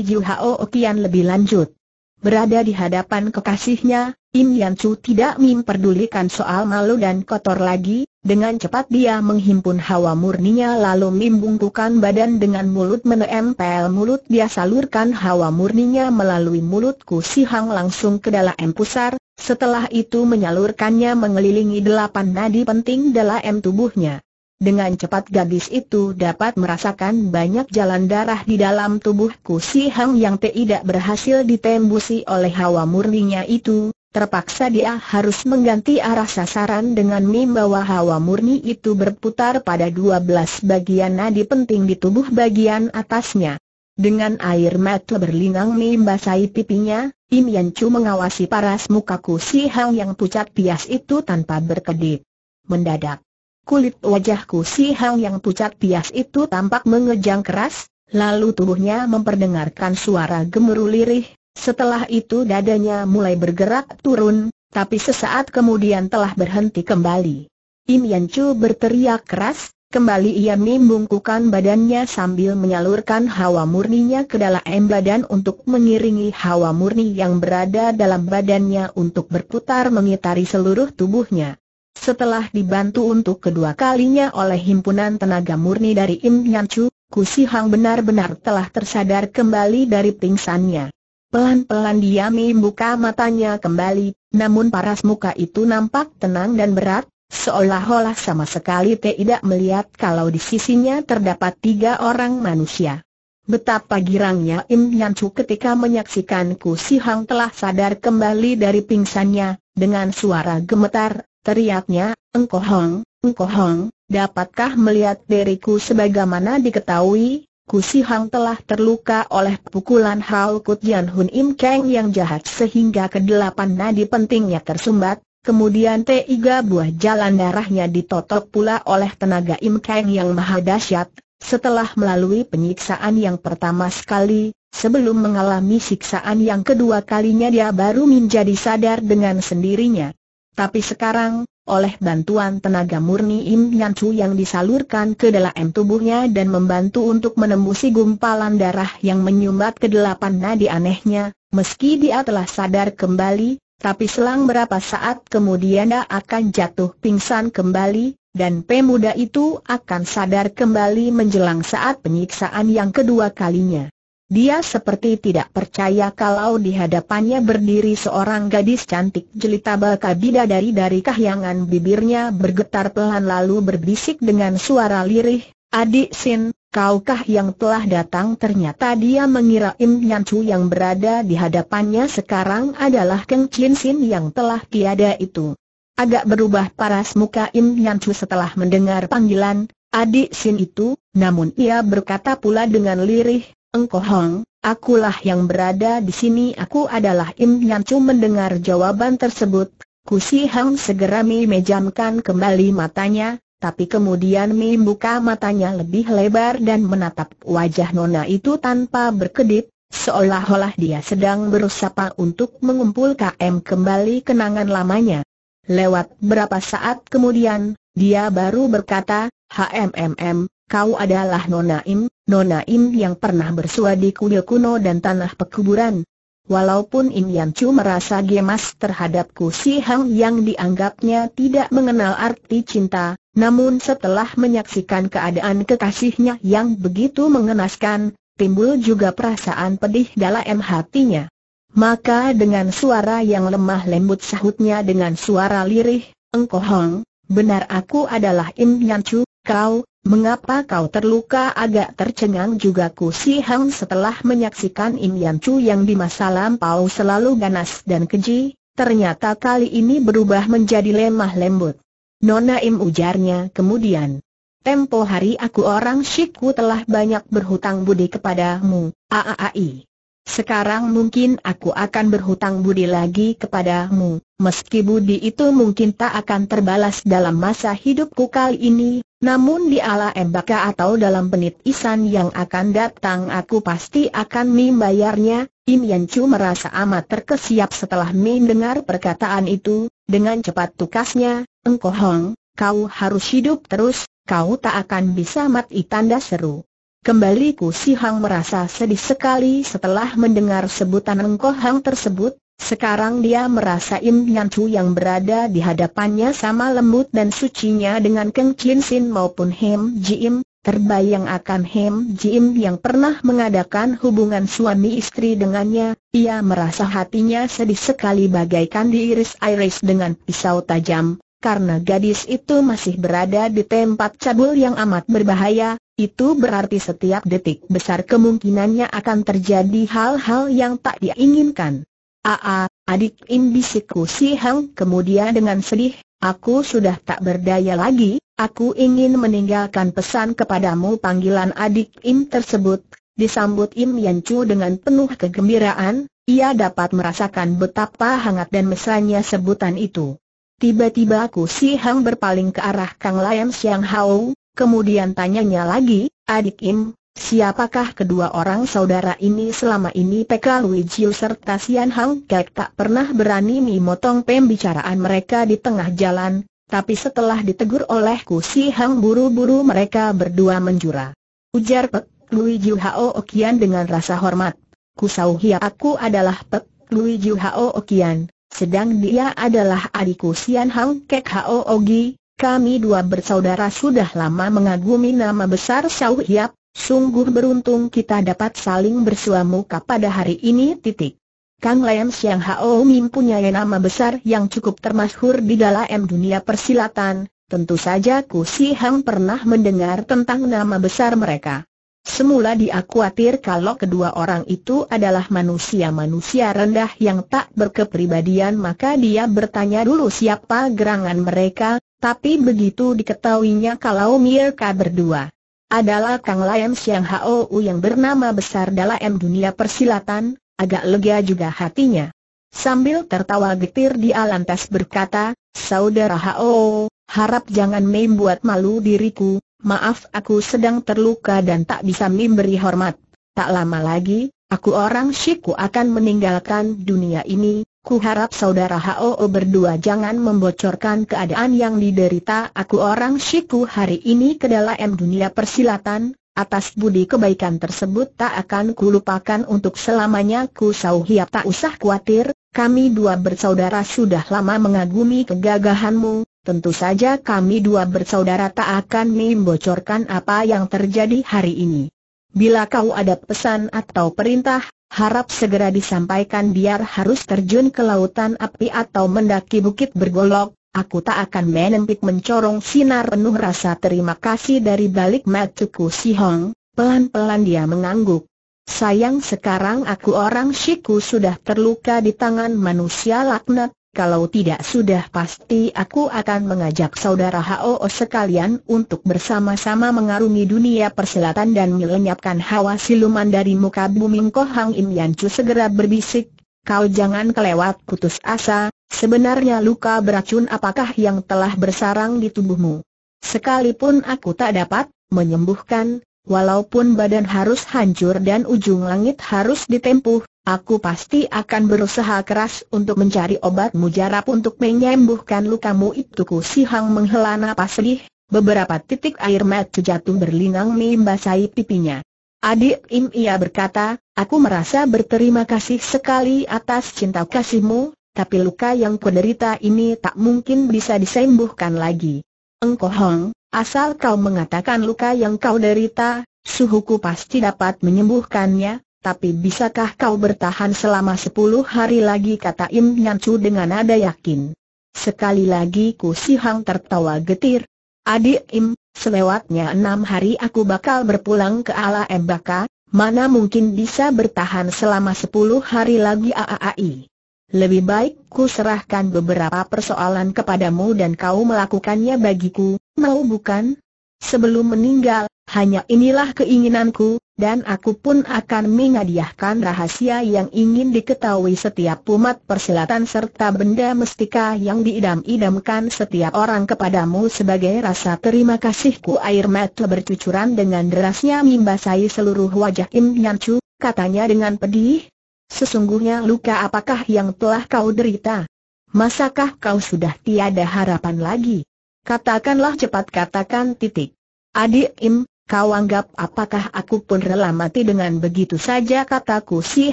Jiu Hao Okian lebih lanjut. Berada di hadapan kekasihnya, Im Yan Chu tidak memperdulikan soal malu dan kotor lagi, dengan cepat dia menghimpun hawa murninya lalu membungkukan badan dengan mulut menempel mulut dia salurkan hawa murninya melalui mulutku Hang langsung ke dalam pusar, setelah itu menyalurkannya mengelilingi delapan nadi penting dalam tubuhnya. Dengan cepat gadis itu dapat merasakan banyak jalan darah di dalam tubuhku Hang yang tidak berhasil ditembusi oleh hawa murninya itu, Terpaksa dia harus mengganti arah sasaran dengan bahwa hawa murni itu berputar pada 12 bagian nadi penting di tubuh bagian atasnya. Dengan air mata berlinang mim basahi pipinya, Im Yan Chu mengawasi paras muka Kusi Hang yang pucat pias itu tanpa berkedip. Mendadak, kulit wajah Kusi Hang yang pucat pias itu tampak mengejang keras, lalu tubuhnya memperdengarkan suara gemuruh lirih, setelah itu dadanya mulai bergerak turun, tapi sesaat kemudian telah berhenti kembali. Im Yan Chu berteriak keras, kembali ia membungkukan badannya sambil menyalurkan hawa murninya ke dalam badan untuk mengiringi hawa murni yang berada dalam badannya untuk berputar mengitari seluruh tubuhnya. Setelah dibantu untuk kedua kalinya oleh himpunan tenaga murni dari Im Yan Chu, Kusi Hang benar-benar telah tersadar kembali dari pingsannya. Pelan-pelan dia membuka matanya kembali, namun paras muka itu nampak tenang dan berat, seolah-olah sama sekali tidak melihat kalau di sisinya terdapat tiga orang manusia. Betapa girangnya Im Yan Chu ketika menyaksikan Ku Si Hang telah sadar kembali dari pingsannya, dengan suara gemetar, teriaknya, Hong, Engkohong, Hong, dapatkah melihat diriku sebagaimana diketahui, Hang telah terluka oleh pukulan Hao Kutian Hun Im Kang yang jahat sehingga kedelapan nadi pentingnya tersumbat, kemudian tiga buah jalan darahnya ditotok pula oleh tenaga Im Kang yang maha dahsyat. Setelah melalui penyiksaan yang pertama sekali, sebelum mengalami siksaan yang kedua kalinya dia baru menjadi sadar dengan sendirinya. Tapi sekarang, oleh bantuan tenaga murni Im Ngan Chu yang disalurkan ke dalam tubuhnya dan membantu untuk menembusi gumpalan darah yang menyumbat ke delapan nadi anehnya, meski dia telah sadar kembali, tapi selang berapa saat kemudian dia akan jatuh pingsan kembali, dan pemuda itu akan sadar kembali menjelang saat penyiksaan yang kedua kalinya. Dia seperti tidak percaya kalau di hadapannya berdiri seorang gadis cantik jelita baka bidadari dari kahyangan bibirnya bergetar pelan lalu berbisik dengan suara lirih, Adik Sin, kaukah yang telah datang ternyata dia mengira Im Nyan Chu yang berada di hadapannya sekarang adalah Keng Chin Sin yang telah tiada itu. Agak berubah paras muka Im Nyan Chu setelah mendengar panggilan, adik Sin itu, namun ia berkata pula dengan lirih, Engkau Hong, akulah yang berada di sini aku adalah Im Nyan Chu mendengar jawaban tersebut, Kusi Hang segera memejamkan kembali matanya, tapi kemudian membuka matanya lebih lebar dan menatap wajah nona itu tanpa berkedip, seolah-olah dia sedang berusaha untuk mengumpulkan kembali kenangan lamanya. Lewat berapa saat kemudian, dia baru berkata, HMMM, kau adalah Nona Im, Nona Im yang pernah bersua di kuil kuno dan tanah pekuburan. Walaupun Im Yan Chu merasa gemas terhadapku si Hang yang dianggapnya tidak mengenal arti cinta, namun setelah menyaksikan keadaan kekasihnya yang begitu mengenaskan, timbul juga perasaan pedih dalam hatinya. Maka dengan suara yang lemah lembut sahutnya dengan suara lirih, Engkau Hong, benar aku adalah Im Yan Chu, kau, Mengapa kau terluka agak tercengang juga Ku Si Hang setelah menyaksikan Im Yan Chu yang di masa lampau selalu ganas dan keji, ternyata kali ini berubah menjadi lemah lembut. Nona Im ujarnya kemudian. Tempo hari aku orang Shiku telah banyak berhutang budi kepadamu, AAAI. Sekarang mungkin aku akan berhutang budi lagi kepadamu, meski budi itu mungkin tak akan terbalas dalam masa hidupku kali ini, namun di ala embaka atau dalam penit isan yang akan datang aku pasti akan membayarnya. Im Chu merasa amat terkesiap setelah mendengar perkataan itu, dengan cepat tukasnya, engkau Hong, kau harus hidup terus, kau tak akan bisa mati tanda seru. Kembali Ku Si Hang merasa sedih sekali setelah mendengar sebutan engkau Hang tersebut, sekarang dia merasa Im Yan Chu yang berada di hadapannya sama lembut dan sucinya dengan Keng Chin Sin maupun Hem Ji Im, terbayang akan Hem Ji Im yang pernah mengadakan hubungan suami istri dengannya, ia merasa hatinya sedih sekali bagaikan diiris-iris dengan pisau tajam, karena gadis itu masih berada di tempat cabul yang amat berbahaya, itu berarti setiap detik besar kemungkinannya akan terjadi hal-hal yang tak diinginkan. Aa, adik imbisiku Si Heng kemudian dengan sedih, aku sudah tak berdaya lagi, aku ingin meninggalkan pesan kepadamu panggilan adik Im tersebut, disambut Im Yan Chu dengan penuh kegembiraan, ia dapat merasakan betapa hangat dan mesranya sebutan itu. Tiba-tiba aku Si Hang berpaling ke arah Kang Lian Siang Hao, kemudian tanyanya lagi, adik Im, Siapakah kedua orang saudara ini selama ini PK Lui Jiu serta Sian Hang Kek tak pernah berani memotong pembicaraan mereka di tengah jalan, tapi setelah ditegur oleh Ku si Hang buru-buru mereka berdua menjura. Ujar Pek Lui Jiu Hao Okian dengan rasa hormat. Ku Sau Hia aku adalah Pek Lui Jiu Hao Okian, sedang dia adalah adikku Sian Hang Kek Hao Ogi. Kami dua bersaudara sudah lama mengagumi nama besar Sau Hiap, Sungguh beruntung kita dapat saling bersua muka pada hari ini titik. Kang Lam Siang Hao yang nama besar yang cukup termasyhur di dalam dunia persilatan, tentu saja Ku Si Hang pernah mendengar tentang nama besar mereka. Semula dia khawatir kalau kedua orang itu adalah manusia-manusia rendah yang tak berkepribadian maka dia bertanya dulu siapa gerangan mereka, tapi begitu diketahuinya kalau mereka berdua adalah Kang Lam Siang Hou yang bernama besar dalam dunia persilatan, agak lega juga hatinya. Sambil tertawa getir di alantas berkata, Saudara Hou, harap jangan buat malu diriku, maaf aku sedang terluka dan tak bisa memberi hormat. Tak lama lagi, aku orang Shiku akan meninggalkan dunia ini, Ku harap saudara HO berdua jangan membocorkan keadaan yang diderita aku orang Shiku hari ini ke dalam dunia persilatan, atas budi kebaikan tersebut tak akan kulupakan untuk selamanya ku sauhiap tak usah khawatir, kami dua bersaudara sudah lama mengagumi kegagahanmu, tentu saja kami dua bersaudara tak akan membocorkan apa yang terjadi hari ini. Bila kau ada pesan atau perintah, harap segera disampaikan biar harus terjun ke lautan api atau mendaki bukit bergolok, aku tak akan menempik mencorong sinar penuh rasa terima kasih dari balik mataku si Hong, pelan-pelan dia mengangguk. Sayang sekarang aku orang siku sudah terluka di tangan manusia laknat, kalau tidak sudah pasti aku akan mengajak saudara HOO sekalian untuk bersama-sama mengarungi dunia perselatan dan melenyapkan hawa siluman dari muka bumi Kohang Im Yan Chu segera berbisik, kau jangan kelewat putus asa, sebenarnya luka beracun apakah yang telah bersarang di tubuhmu. Sekalipun aku tak dapat menyembuhkan, walaupun badan harus hancur dan ujung langit harus ditempuh, Aku pasti akan berusaha keras untuk mencari obat mujarab untuk menyembuhkan lukamu itu Ku Si Hang menghela napas sedih, beberapa titik air mata jatuh berlinang membasahi pipinya. Adik Im ia berkata, aku merasa berterima kasih sekali atas cinta kasihmu, tapi luka yang derita ini tak mungkin bisa disembuhkan lagi. Engkau Hong, asal kau mengatakan luka yang kau derita, suhuku pasti dapat menyembuhkannya, tapi bisakah kau bertahan selama sepuluh hari lagi kata Im Chu dengan nada yakin. Sekali lagi Ku Si Hang tertawa getir. Adik Im, selewatnya enam hari aku bakal berpulang ke ala Embaka, mana mungkin bisa bertahan selama sepuluh hari lagi AAAI. Lebih baik ku serahkan beberapa persoalan kepadamu dan kau melakukannya bagiku, mau bukan? Sebelum meninggal, hanya inilah keinginanku, dan aku pun akan menghadiahkan rahasia yang ingin diketahui setiap umat persilatan serta benda mestika yang diidam-idamkan setiap orang kepadamu sebagai rasa terima kasihku air mata bercucuran dengan derasnya membasahi seluruh wajah Im Nyan Chu, katanya dengan pedih. Sesungguhnya luka apakah yang telah kau derita? Masakah kau sudah tiada harapan lagi? Katakanlah cepat katakan titik. Adik Im, Kau anggap apakah aku pun rela mati dengan begitu saja kataku si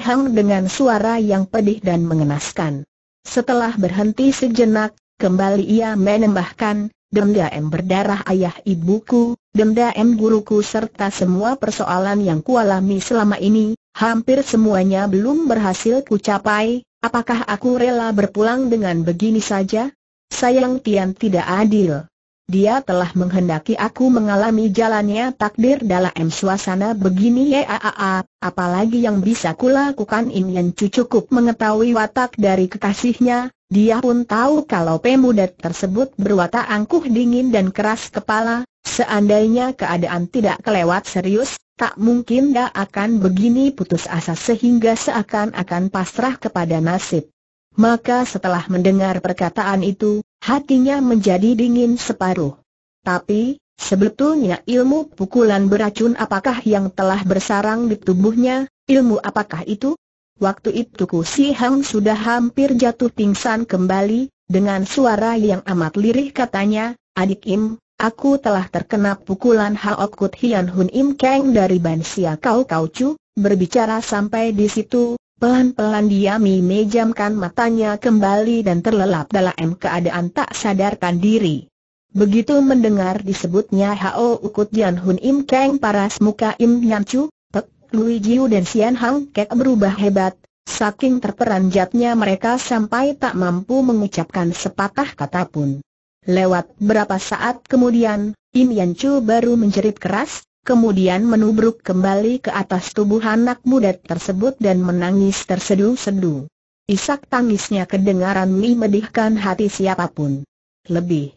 Hang dengan suara yang pedih dan mengenaskan. Setelah berhenti sejenak, kembali ia menembahkan, menambahkan, M berdarah ayah ibuku, M guruku serta semua persoalan yang kualami selama ini, hampir semuanya belum berhasil kucapai, apakah aku rela berpulang dengan begini saja? Sayang Tian tidak adil. Dia telah menghendaki aku mengalami jalannya takdir dalam suasana begini ya aa, apalagi yang bisa kulakukan Ingin Yan cukup mengetahui watak dari kekasihnya, dia pun tahu kalau pemuda tersebut berwatak angkuh dingin dan keras kepala, seandainya keadaan tidak kelewat serius, tak mungkin dia akan begini putus asa sehingga seakan-akan pasrah kepada nasib. Maka setelah mendengar perkataan itu, hatinya menjadi dingin separuh. Tapi, sebetulnya ilmu pukulan beracun apakah yang telah bersarang di tubuhnya, ilmu apakah itu? Waktu itu Ku Si Hang sudah hampir jatuh pingsan kembali, dengan suara yang amat lirih katanya, Adik Im, aku telah terkena pukulan Haokut Hian Hun Im Kang dari Bansia Kau Kau Chu, berbicara sampai di situ, Pelan-pelan dia memejamkan matanya kembali dan terlelap dalam keadaan tak sadarkan diri. Begitu mendengar disebutnya Hao Ukut Jian Hun Im Kang Paras Muka Im Nyan Chu, Pek, Lui Jiu dan Sian Hang Kek berubah hebat, saking terperanjatnya mereka sampai tak mampu mengucapkan sepatah kata pun. Lewat berapa saat kemudian, Im Yan Chu baru menjerit keras, kemudian menubruk kembali ke atas tubuh anak muda tersebut dan menangis tersedu-sedu. Isak tangisnya kedengaran memedihkan hati siapapun. Lebih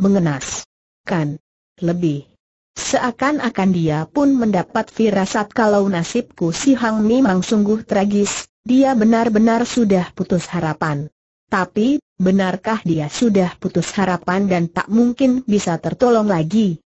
mengenas. Kan? Lebih. Seakan-akan dia pun mendapat firasat kalau nasibku si Hang Mi memang sungguh tragis, dia benar-benar sudah putus harapan. Tapi, benarkah dia sudah putus harapan dan tak mungkin bisa tertolong lagi?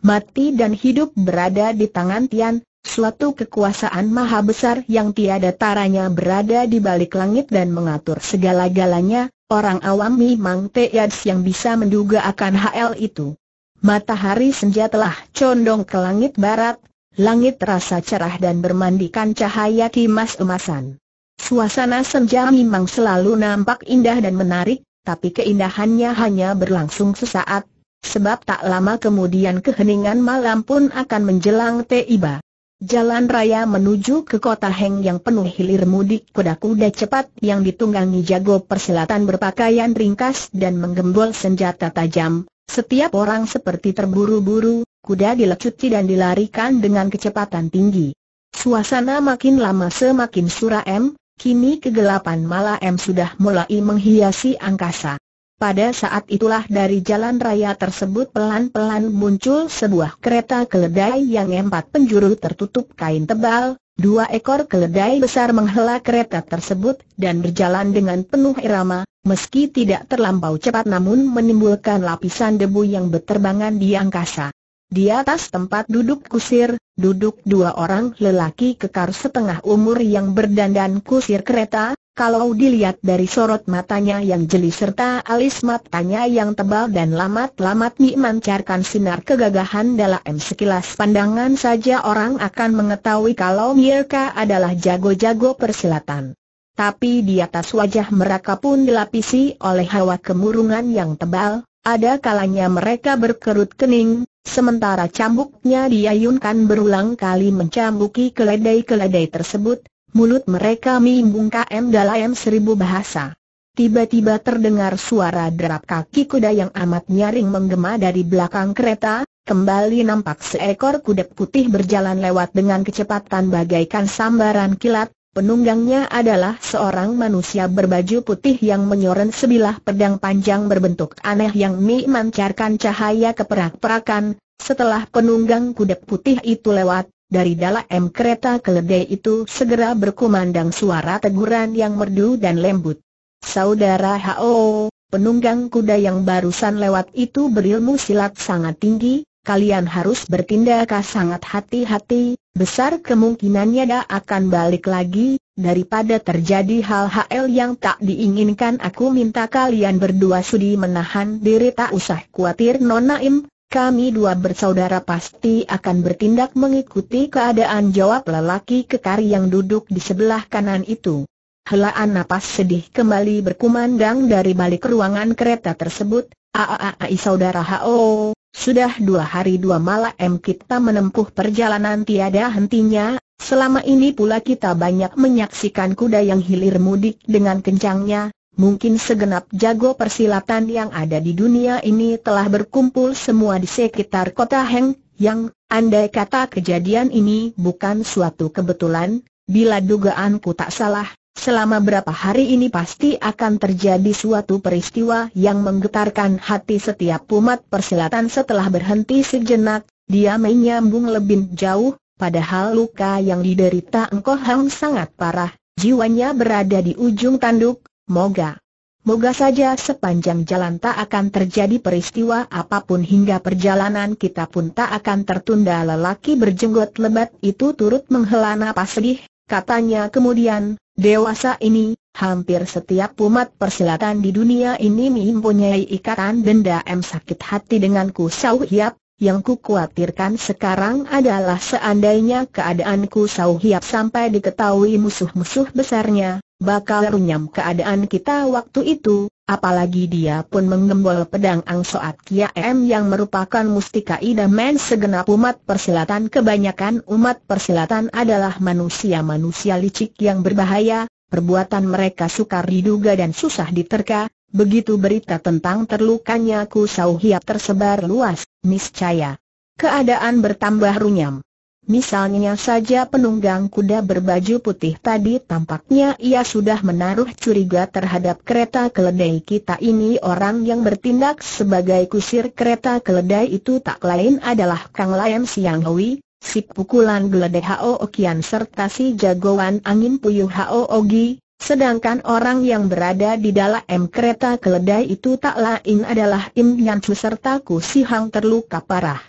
Mati dan hidup berada di tangan Tian, suatu kekuasaan maha besar yang tiada taranya berada di balik langit dan mengatur segala-galanya, orang awam memang teads yang bisa menduga akan hal itu. Matahari senja telah condong ke langit barat, langit rasa cerah dan bermandikan cahaya kimas emasan. Suasana senja memang selalu nampak indah dan menarik, tapi keindahannya hanya berlangsung sesaat, Sebab tak lama kemudian keheningan malam pun akan menjelang tiba. Jalan raya menuju ke kota Heng yang penuh hilir mudik kuda-kuda cepat yang ditunggangi jago persilatan berpakaian ringkas dan menggembol senjata tajam. Setiap orang seperti terburu-buru, kuda dilecuti dan dilarikan dengan kecepatan tinggi. Suasana makin lama semakin suram, kini kegelapan malam sudah mulai menghiasi angkasa. Pada saat itulah dari jalan raya tersebut pelan-pelan muncul sebuah kereta keledai yang empat penjuru tertutup kain tebal, dua ekor keledai besar menghela kereta tersebut dan berjalan dengan penuh irama, meski tidak terlampau cepat namun menimbulkan lapisan debu yang berterbangan di angkasa. Di atas tempat duduk kusir, duduk dua orang lelaki kekar setengah umur yang berdandan kusir kereta, kalau dilihat dari sorot matanya yang jeli serta alis matanya yang tebal dan lamat-lamat memancarkan sinar kegagahan dalam sekilas pandangan saja orang akan mengetahui kalau Mirka adalah jago-jago persilatan. Tapi di atas wajah mereka pun dilapisi oleh hawa kemurungan yang tebal, ada kalanya mereka berkerut kening, sementara cambuknya diayunkan berulang kali mencambuki keledai-keledai tersebut, Mulut mereka mimbung KM dalam seribu bahasa. Tiba-tiba terdengar suara derap kaki kuda yang amat nyaring menggema dari belakang kereta, kembali nampak seekor kuda putih berjalan lewat dengan kecepatan bagaikan sambaran kilat, penunggangnya adalah seorang manusia berbaju putih yang menyoren sebilah pedang panjang berbentuk aneh yang memancarkan cahaya keperak-perakan, setelah penunggang kuda putih itu lewat, dari dalam kereta keledai itu segera berkumandang suara teguran yang merdu dan lembut. Saudara H.O., penunggang kuda yang barusan lewat itu berilmu silat sangat tinggi, kalian harus bertindak sangat hati-hati, besar kemungkinannya dia akan balik lagi, daripada terjadi hal-hal yang tak diinginkan aku minta kalian berdua sudi menahan diri tak usah khawatir im, kami dua bersaudara pasti akan bertindak mengikuti keadaan jawab lelaki kekar yang duduk di sebelah kanan itu. Helaan napas sedih kembali berkumandang dari balik ruangan kereta tersebut, Aaai saudara Ho, sudah dua hari dua malam kita menempuh perjalanan tiada hentinya, selama ini pula kita banyak menyaksikan kuda yang hilir mudik dengan kencangnya, mungkin segenap jago persilatan yang ada di dunia ini telah berkumpul semua di sekitar kota Heng Yang. Andai kata kejadian ini bukan suatu kebetulan, bila dugaanku tak salah, selama berapa hari ini pasti akan terjadi suatu peristiwa yang menggetarkan hati setiap umat persilatan setelah berhenti sejenak, dia menyambung lebih jauh, padahal luka yang diderita Engkoh Hang sangat parah, jiwanya berada di ujung tanduk, Moga. Moga saja sepanjang jalan tak akan terjadi peristiwa apapun hingga perjalanan kita pun tak akan tertunda lelaki berjenggot lebat itu turut menghela napas sedih, katanya kemudian, dewasa ini, hampir setiap umat persilatan di dunia ini mempunyai ikatan dendam sakit hati denganku Sauh Yap, yang ku khawatirkan sekarang adalah seandainya keadaanku sauhiap sampai diketahui musuh-musuh besarnya, bakal runyam keadaan kita waktu itu, apalagi dia pun menggembol pedang angsoat Kia M yang merupakan mustika idaman segenap umat persilatan kebanyakan umat persilatan adalah manusia-manusia licik yang berbahaya, perbuatan mereka sukar diduga dan susah diterka, Begitu berita tentang terlukanya Ku Hiap tersebar luas, niscaya keadaan bertambah runyam. Misalnya saja penunggang kuda berbaju putih tadi tampaknya ia sudah menaruh curiga terhadap kereta keledai kita ini orang yang bertindak sebagai kusir kereta keledai itu tak lain adalah Kang Layam Siang Hui, si pukulan geledai Hao Kian serta si jagoan angin puyuh Hao Ogi, Sedangkan orang yang berada di dalam kereta keledai itu tak lain adalah Im Yan Chu serta Ku Si Hang terluka parah.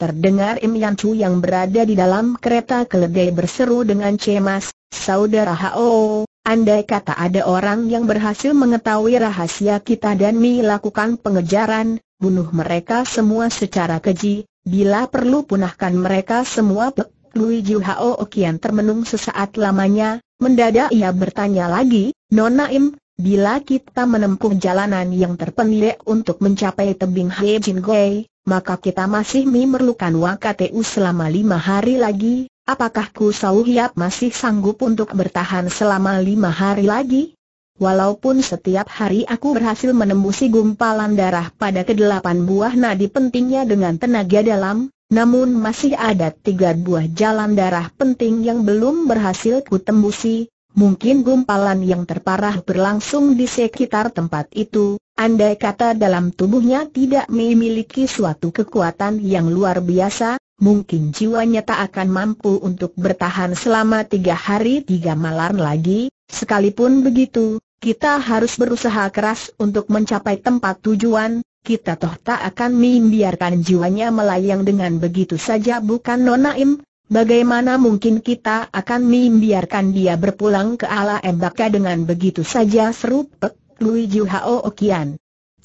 Terdengar Im Yan Chu yang berada di dalam kereta keledai berseru dengan cemas, Saudara Hao, andai kata ada orang yang berhasil mengetahui rahasia kita dan mi lakukan pengejaran, bunuh mereka semua secara keji, bila perlu punahkan mereka semua Lui Jiu Hao Kian termenung sesaat lamanya, Mendadak ia bertanya lagi, Nona Im, bila kita menempuh jalanan yang terpendek untuk mencapai tebing Hei Jin maka kita masih memerlukan Wakatu selama lima hari lagi, apakah Ku Sau masih sanggup untuk bertahan selama lima hari lagi? Walaupun setiap hari aku berhasil menembusi gumpalan darah pada kedelapan buah nadi pentingnya dengan tenaga dalam, namun masih ada tiga buah jalan darah penting yang belum berhasil kutembusi, mungkin gumpalan yang terparah berlangsung di sekitar tempat itu, andai kata dalam tubuhnya tidak memiliki suatu kekuatan yang luar biasa, mungkin jiwanya tak akan mampu untuk bertahan selama tiga hari tiga malam lagi, sekalipun begitu, kita harus berusaha keras untuk mencapai tempat tujuan, kita toh tak akan membiarkan jiwanya melayang dengan begitu saja bukan Nonaim, bagaimana mungkin kita akan membiarkan dia berpulang ke ala Embaka dengan begitu saja seru Pek Luiju Hao Okian.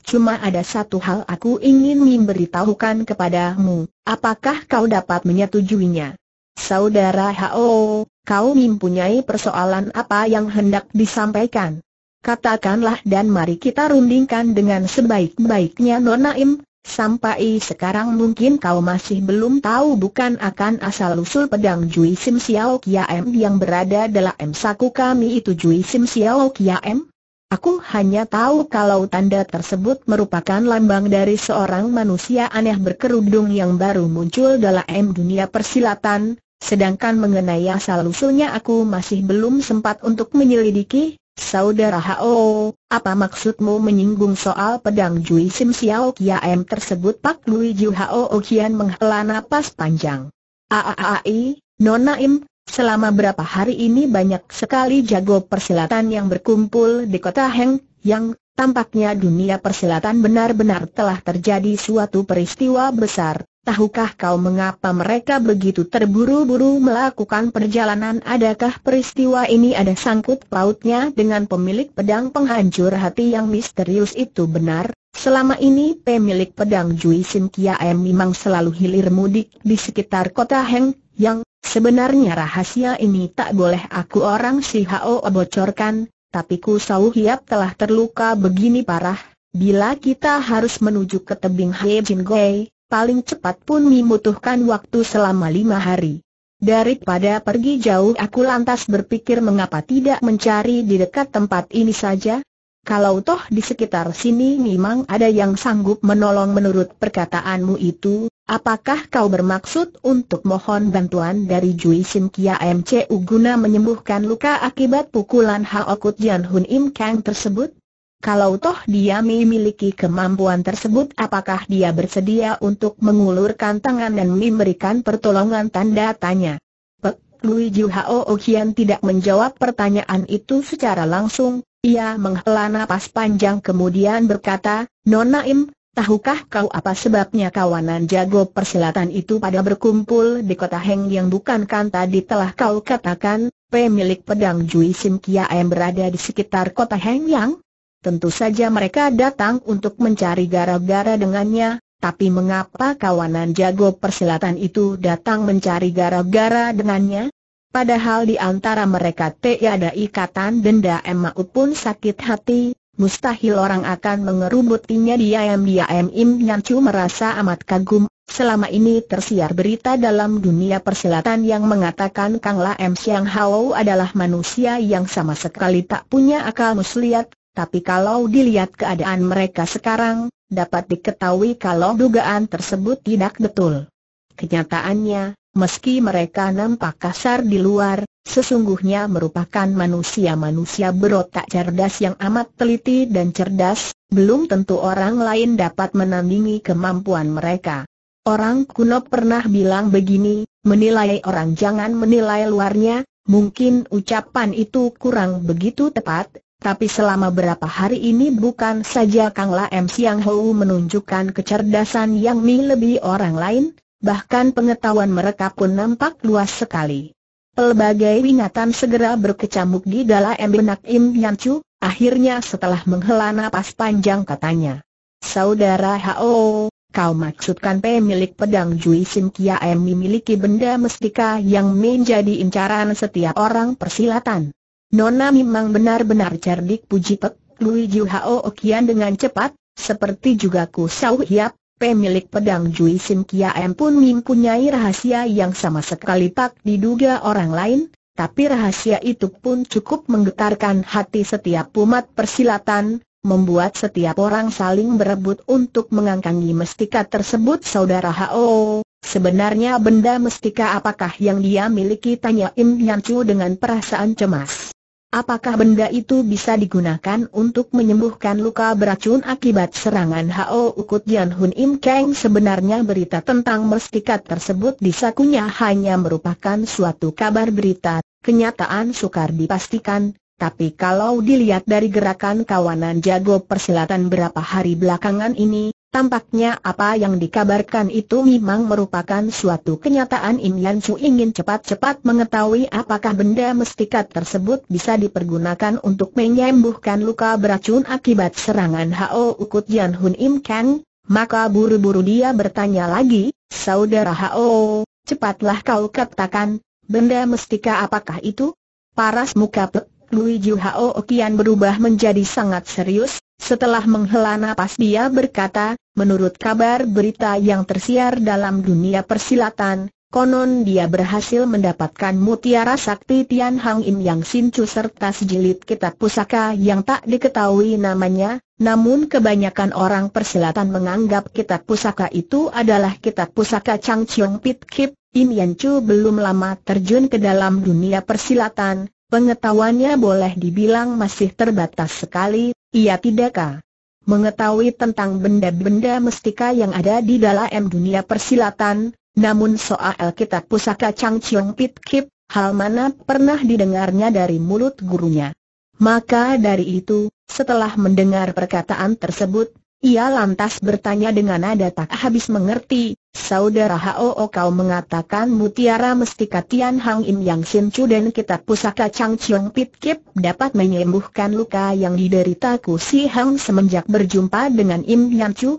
Cuma ada satu hal aku ingin memberitahukan kepadamu, apakah kau dapat menyetujuinya? Saudara Hao, kau mempunyai persoalan apa yang hendak disampaikan? katakanlah dan mari kita rundingkan dengan sebaik-baiknya Nonaim, sampai sekarang mungkin kau masih belum tahu bukan akan asal-usul pedang Jui Sim Kia M yang berada dalam saku kami itu Jui Sim Kia M? Aku hanya tahu kalau tanda tersebut merupakan lambang dari seorang manusia aneh berkerudung yang baru muncul dalam dunia persilatan, sedangkan mengenai asal-usulnya aku masih belum sempat untuk menyelidiki, Saudara Hao, apa maksudmu menyinggung soal pedang Jui Sim Xiao Kiam tersebut Pak Lui Ju Hao Kian menghela napas panjang. Aaai, Nona Im, selama berapa hari ini banyak sekali jago persilatan yang berkumpul di kota Heng, yang tampaknya dunia persilatan benar-benar telah terjadi suatu peristiwa besar, Tahukah kau mengapa mereka begitu terburu-buru melakukan perjalanan? Adakah peristiwa ini ada sangkut pautnya dengan pemilik pedang penghancur hati yang misterius itu benar? Selama ini pemilik pedang Jui Sin memang selalu hilir mudik di sekitar kota Heng Yang. Sebenarnya rahasia ini tak boleh aku orang si Hao bocorkan, tapi ku Sau Hiap telah terluka begini parah. Bila kita harus menuju ke tebing Hei Jin Goi, paling cepat pun membutuhkan waktu selama lima hari. Daripada pergi jauh aku lantas berpikir mengapa tidak mencari di dekat tempat ini saja? Kalau toh di sekitar sini memang ada yang sanggup menolong menurut perkataanmu itu, apakah kau bermaksud untuk mohon bantuan dari Jui Sim Kia MCU guna menyembuhkan luka akibat pukulan Hao Kut Hun Im Kang tersebut? Kalau toh dia memiliki kemampuan tersebut apakah dia bersedia untuk mengulurkan tangan dan memberikan pertolongan tanda tanya? Pek Lui Ju Hao Okian tidak menjawab pertanyaan itu secara langsung, ia menghela napas panjang kemudian berkata, Nona Im, tahukah kau apa sebabnya kawanan jago persilatan itu pada berkumpul di kota Heng yang bukankan tadi telah kau katakan, pemilik pedang Jui Sim Kia Em berada di sekitar kota Heng yang? Tentu saja mereka datang untuk mencari gara-gara dengannya, tapi mengapa kawanan jago persilatan itu datang mencari gara-gara dengannya? Padahal di antara mereka tiada ikatan denda emak pun sakit hati, mustahil orang akan mengerubutinya di ayam Im Nyancu merasa amat kagum, selama ini tersiar berita dalam dunia persilatan yang mengatakan Kang M. Siang Hao adalah manusia yang sama sekali tak punya akal muslihat, tapi kalau dilihat keadaan mereka sekarang, dapat diketahui kalau dugaan tersebut tidak betul. Kenyataannya, meski mereka nampak kasar di luar, sesungguhnya merupakan manusia-manusia berotak cerdas yang amat teliti dan cerdas, belum tentu orang lain dapat menandingi kemampuan mereka. Orang kuno pernah bilang begini, menilai orang jangan menilai luarnya, mungkin ucapan itu kurang begitu tepat, tapi selama berapa hari ini bukan saja Kang La M. Siang Hou menunjukkan kecerdasan yang lebih orang lain, bahkan pengetahuan mereka pun nampak luas sekali. Pelbagai ingatan segera berkecamuk di dalam benak Im Yan Chu, akhirnya setelah menghela napas panjang katanya. Saudara Hao, kau maksudkan pemilik pedang Jui Sim Kia M memiliki benda mestika yang menjadi incaran setiap orang persilatan. Nona memang benar-benar cerdik puji pek, Lui Jiu Hao Okian dengan cepat, seperti juga Ku Sau Hiap, pemilik pedang Jui Sim Kia M pun mempunyai rahasia yang sama sekali tak diduga orang lain, tapi rahasia itu pun cukup menggetarkan hati setiap umat persilatan, membuat setiap orang saling berebut untuk mengangkangi mestika tersebut saudara Hao. Sebenarnya benda mestika apakah yang dia miliki tanya Im Nyan dengan perasaan cemas. Apakah benda itu bisa digunakan untuk menyembuhkan luka beracun akibat serangan Hao Ukut Yan Hun Im Kang? Sebenarnya berita tentang merstikat tersebut di sakunya hanya merupakan suatu kabar berita, kenyataan sukar dipastikan, tapi kalau dilihat dari gerakan kawanan jago persilatan berapa hari belakangan ini, Tampaknya apa yang dikabarkan itu memang merupakan suatu kenyataan Im Yan Su ingin cepat-cepat mengetahui apakah benda mestikat tersebut bisa dipergunakan untuk menyembuhkan luka beracun akibat serangan Hao Ukut Yan Hun Im Kang, maka buru-buru dia bertanya lagi, Saudara Hao, cepatlah kau katakan, benda mestika apakah itu? Paras muka Pek Lui Ju Hao Kian berubah menjadi sangat serius, setelah menghela nafas dia berkata, menurut kabar berita yang tersiar dalam dunia persilatan, konon dia berhasil mendapatkan mutiara sakti Tian Hang Im yang sincu serta sejilid kitab pusaka yang tak diketahui namanya, namun kebanyakan orang persilatan menganggap kitab pusaka itu adalah kitab pusaka Chang Chiong Pit Kip, Im Yang Chu belum lama terjun ke dalam dunia persilatan, Pengetahuannya boleh dibilang masih terbatas sekali, ia tidakkah mengetahui tentang benda-benda mestika yang ada di dalam dunia persilatan, namun soal kitab pusaka Chang Chiong Pit Kip, hal mana pernah didengarnya dari mulut gurunya. Maka dari itu, setelah mendengar perkataan tersebut, ia lantas bertanya dengan nada tak habis mengerti, Saudara Hoo kau mengatakan mutiara mesti Tian Hang Im Yang Sin Chu dan kitab pusaka Chang Chiong Pit Kip dapat menyembuhkan luka yang dideritaku Si Hang semenjak berjumpa dengan Im Yang Chu,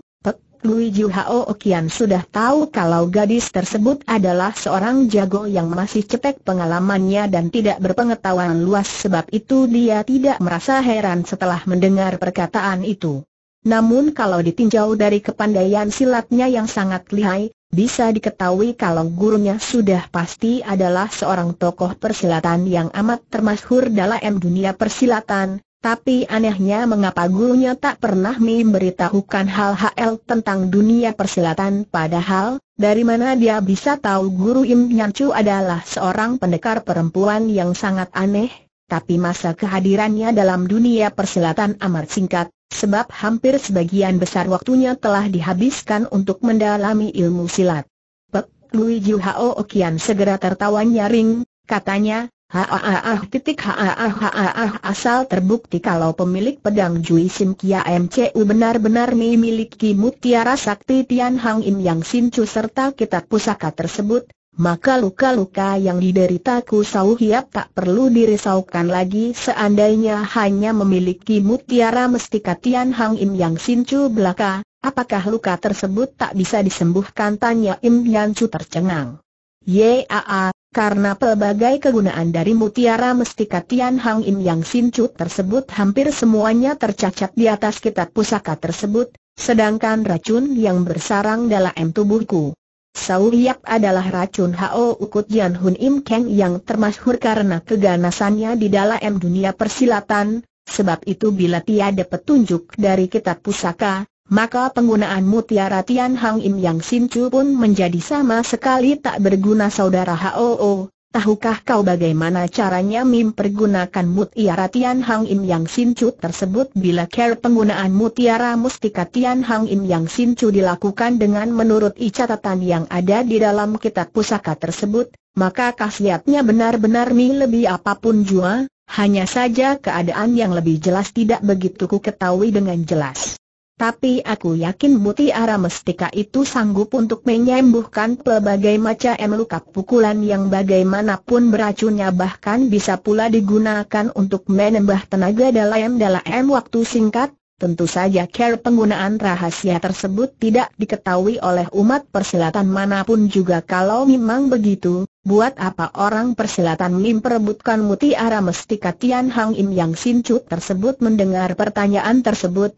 Lui Ju Hao Kian sudah tahu kalau gadis tersebut adalah seorang jago yang masih cetek pengalamannya dan tidak berpengetahuan luas sebab itu dia tidak merasa heran setelah mendengar perkataan itu. Namun kalau ditinjau dari kepandaian silatnya yang sangat lihai, bisa diketahui kalau gurunya sudah pasti adalah seorang tokoh persilatan yang amat termasyhur dalam dunia persilatan, tapi anehnya mengapa gurunya tak pernah memberitahukan hal-hal tentang dunia persilatan padahal, dari mana dia bisa tahu guru Im Nyancu adalah seorang pendekar perempuan yang sangat aneh, tapi masa kehadirannya dalam dunia persilatan amat singkat, Sebab hampir sebagian besar waktunya telah dihabiskan untuk mendalami ilmu silat. Pek Lui Hao Okian segera tertawa nyaring, katanya, Haaah titik haaah haaah asal terbukti kalau pemilik pedang Jui Sim Kia MCU benar-benar memiliki mutiara sakti Tian Hang Im yang Sincu serta kitab pusaka tersebut, maka luka-luka yang dideritaku Kusau Hiap tak perlu dirisaukan lagi seandainya hanya memiliki mutiara mestika Tian Hang Im yang Sincu belaka, apakah luka tersebut tak bisa disembuhkan tanya Im yang Yancu tercengang. Yaa, karena pelbagai kegunaan dari mutiara mestika Tian Hang Im yang Sincu tersebut hampir semuanya tercacat di atas kitab pusaka tersebut, sedangkan racun yang bersarang dalam tubuhku Sau Yap adalah racun Hao Ukut Jian Hun Im Keng yang termasyhur karena keganasannya di dalam dunia persilatan, sebab itu bila tiada petunjuk dari kitab pusaka, maka penggunaan mutiara Tian Hang Im yang Sin Chu pun menjadi sama sekali tak berguna saudara Hao Tahukah kau bagaimana caranya Mim pergunakan mutiara Tian Hang Im Yang Sincu tersebut bila care penggunaan mutiara mustika Tian Hang Im Yang Sincu dilakukan dengan menurut catatan yang ada di dalam kitab pusaka tersebut, maka khasiatnya benar-benar Mi lebih apapun jua, hanya saja keadaan yang lebih jelas tidak begitu ku ketahui dengan jelas. Tapi aku yakin mutiara mestika itu sanggup untuk menyembuhkan pelbagai macam luka pukulan yang bagaimanapun beracunnya bahkan bisa pula digunakan untuk menambah tenaga dalam-dalam waktu singkat, Tentu saja care penggunaan rahasia tersebut tidak diketahui oleh umat persilatan manapun juga kalau memang begitu, buat apa orang persilatan memperebutkan mutiara mestika Tian Hang Im yang sincut tersebut mendengar pertanyaan tersebut,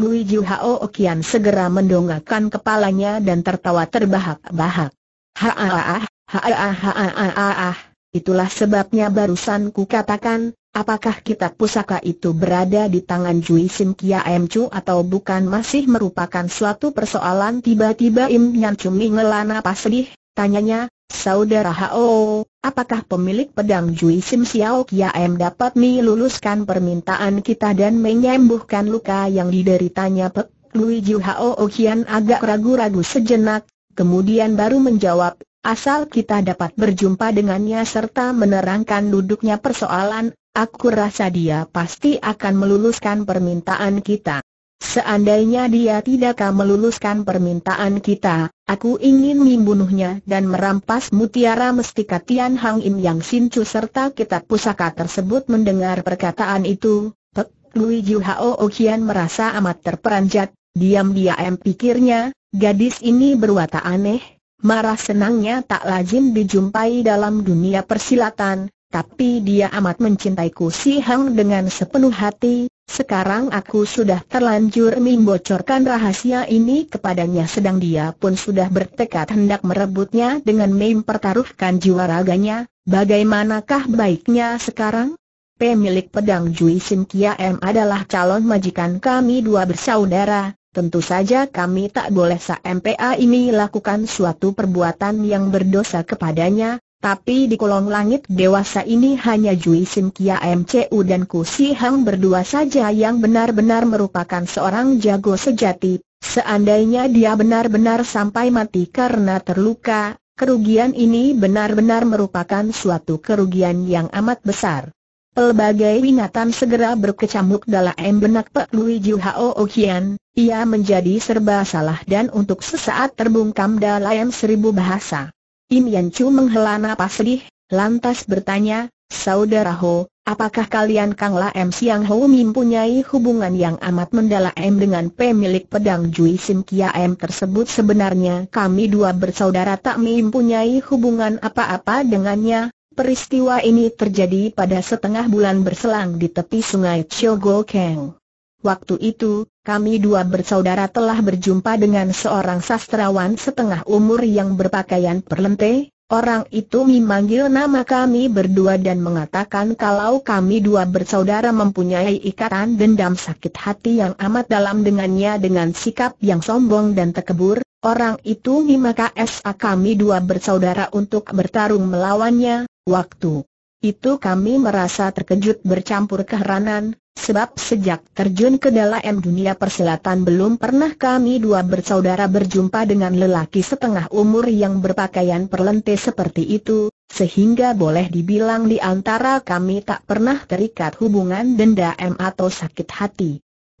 Lui Jiu Hao Okian segera mendongakkan kepalanya dan tertawa terbahak-bahak. Haaah, haaah, haaah, itulah sebabnya barusan ku katakan, apakah kitab pusaka itu berada di tangan Jui Sim Kia Em Chu atau bukan masih merupakan suatu persoalan tiba-tiba Im Nyan Chu ngelana pas sedih, tanyanya, saudara Hao, Apakah pemilik pedang Jui Sim Xiao M dapat meluluskan permintaan kita dan menyembuhkan luka yang dideritanya Pek Lui Ju Hao Okian agak ragu-ragu sejenak, kemudian baru menjawab, asal kita dapat berjumpa dengannya serta menerangkan duduknya persoalan, aku rasa dia pasti akan meluluskan permintaan kita. Seandainya dia tidak meluluskan permintaan kita, aku ingin membunuhnya dan merampas mutiara mestika Tian Hang Im yang Chu serta kitab pusaka tersebut mendengar perkataan itu. Pek Lui Ju Hao Okian merasa amat terperanjat, diam-diam pikirnya, gadis ini berwata aneh, marah senangnya tak lazim dijumpai dalam dunia persilatan, tapi dia amat mencintaiku Si Hang dengan sepenuh hati, sekarang aku sudah terlanjur membocorkan rahasia ini kepadanya sedang dia pun sudah bertekad hendak merebutnya dengan mempertaruhkan jiwa raganya, bagaimanakah baiknya sekarang? Pemilik pedang Jui Sim Kia M adalah calon majikan kami dua bersaudara, tentu saja kami tak boleh sa MPA ini lakukan suatu perbuatan yang berdosa kepadanya, tapi di kolong langit dewasa ini hanya Jui Sim Kia MCU dan Ku Si Hang berdua saja yang benar-benar merupakan seorang jago sejati. Seandainya dia benar-benar sampai mati karena terluka, kerugian ini benar-benar merupakan suatu kerugian yang amat besar. Pelbagai ingatan segera berkecamuk dalam benak Pak Lui Ju Hao Okian, ia menjadi serba salah dan untuk sesaat terbungkam dalam seribu bahasa. Im Yan Chu menghela nafas sedih, lantas bertanya, Saudara Ho, apakah kalian Kang La M Siang Ho mempunyai hubungan yang amat mendalam dengan pemilik pedang Jui Sim Kia M tersebut sebenarnya kami dua bersaudara tak mempunyai hubungan apa-apa dengannya, Peristiwa ini terjadi pada setengah bulan berselang di tepi sungai Chogokeng. Waktu itu, kami dua bersaudara telah berjumpa dengan seorang sastrawan setengah umur yang berpakaian perlente, orang itu memanggil nama kami berdua dan mengatakan kalau kami dua bersaudara mempunyai ikatan dendam sakit hati yang amat dalam dengannya dengan sikap yang sombong dan tekebur, orang itu maka SA kami dua bersaudara untuk bertarung melawannya, waktu itu kami merasa terkejut bercampur keheranan, Sebab sejak terjun ke dalam dunia perselatan belum pernah kami dua bersaudara berjumpa dengan lelaki setengah umur yang berpakaian perlente seperti itu, sehingga boleh dibilang di antara kami tak pernah terikat hubungan dendam atau sakit hati.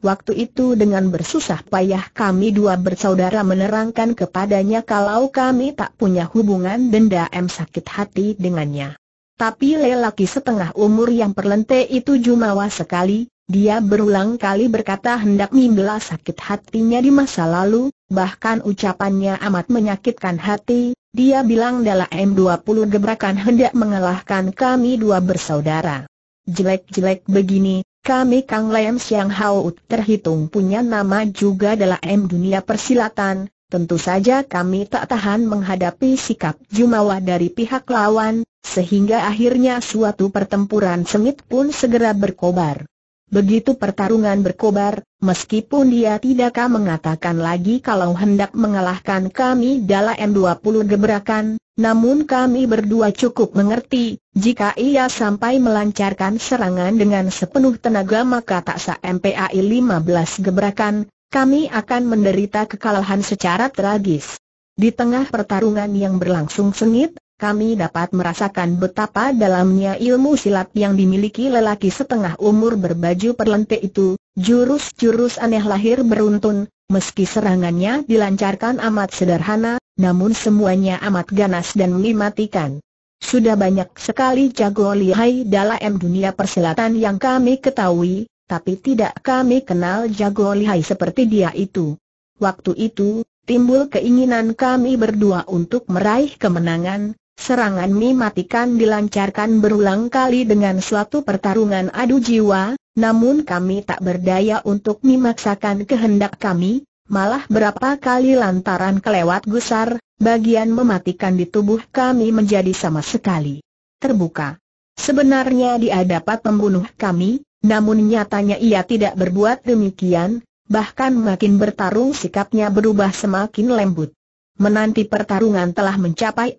Waktu itu dengan bersusah payah kami dua bersaudara menerangkan kepadanya kalau kami tak punya hubungan dendam sakit hati dengannya. Tapi lelaki setengah umur yang perlente itu jumawa sekali, dia berulang kali berkata hendak membelah sakit hatinya di masa lalu, bahkan ucapannya amat menyakitkan hati, dia bilang dalam M20 gebrakan hendak mengalahkan kami dua bersaudara. Jelek-jelek begini, kami Kang Lem Siang Hau terhitung punya nama juga dalam dunia persilatan, Tentu saja kami tak tahan menghadapi sikap jumawa dari pihak lawan, sehingga akhirnya suatu pertempuran sengit pun segera berkobar. Begitu pertarungan berkobar, meskipun dia tidak mengatakan lagi kalau hendak mengalahkan kami dalam 20 gebrakan, namun kami berdua cukup mengerti, jika ia sampai melancarkan serangan dengan sepenuh tenaga maka tak sampai 15 gebrakan, kami akan menderita kekalahan secara tragis. Di tengah pertarungan yang berlangsung sengit, kami dapat merasakan betapa dalamnya ilmu silat yang dimiliki lelaki setengah umur berbaju perlente itu, jurus-jurus aneh lahir beruntun, meski serangannya dilancarkan amat sederhana, namun semuanya amat ganas dan mematikan. Sudah banyak sekali jago lihai dalam dunia persilatan yang kami ketahui, tapi tidak kami kenal jago lihai seperti dia itu. Waktu itu, timbul keinginan kami berdua untuk meraih kemenangan, serangan matikan dilancarkan berulang kali dengan suatu pertarungan adu jiwa, namun kami tak berdaya untuk memaksakan kehendak kami, malah berapa kali lantaran kelewat gusar, bagian mematikan di tubuh kami menjadi sama sekali terbuka. Sebenarnya dia dapat membunuh kami, namun nyatanya ia tidak berbuat demikian, bahkan makin bertarung sikapnya berubah semakin lembut. Menanti pertarungan telah mencapai 400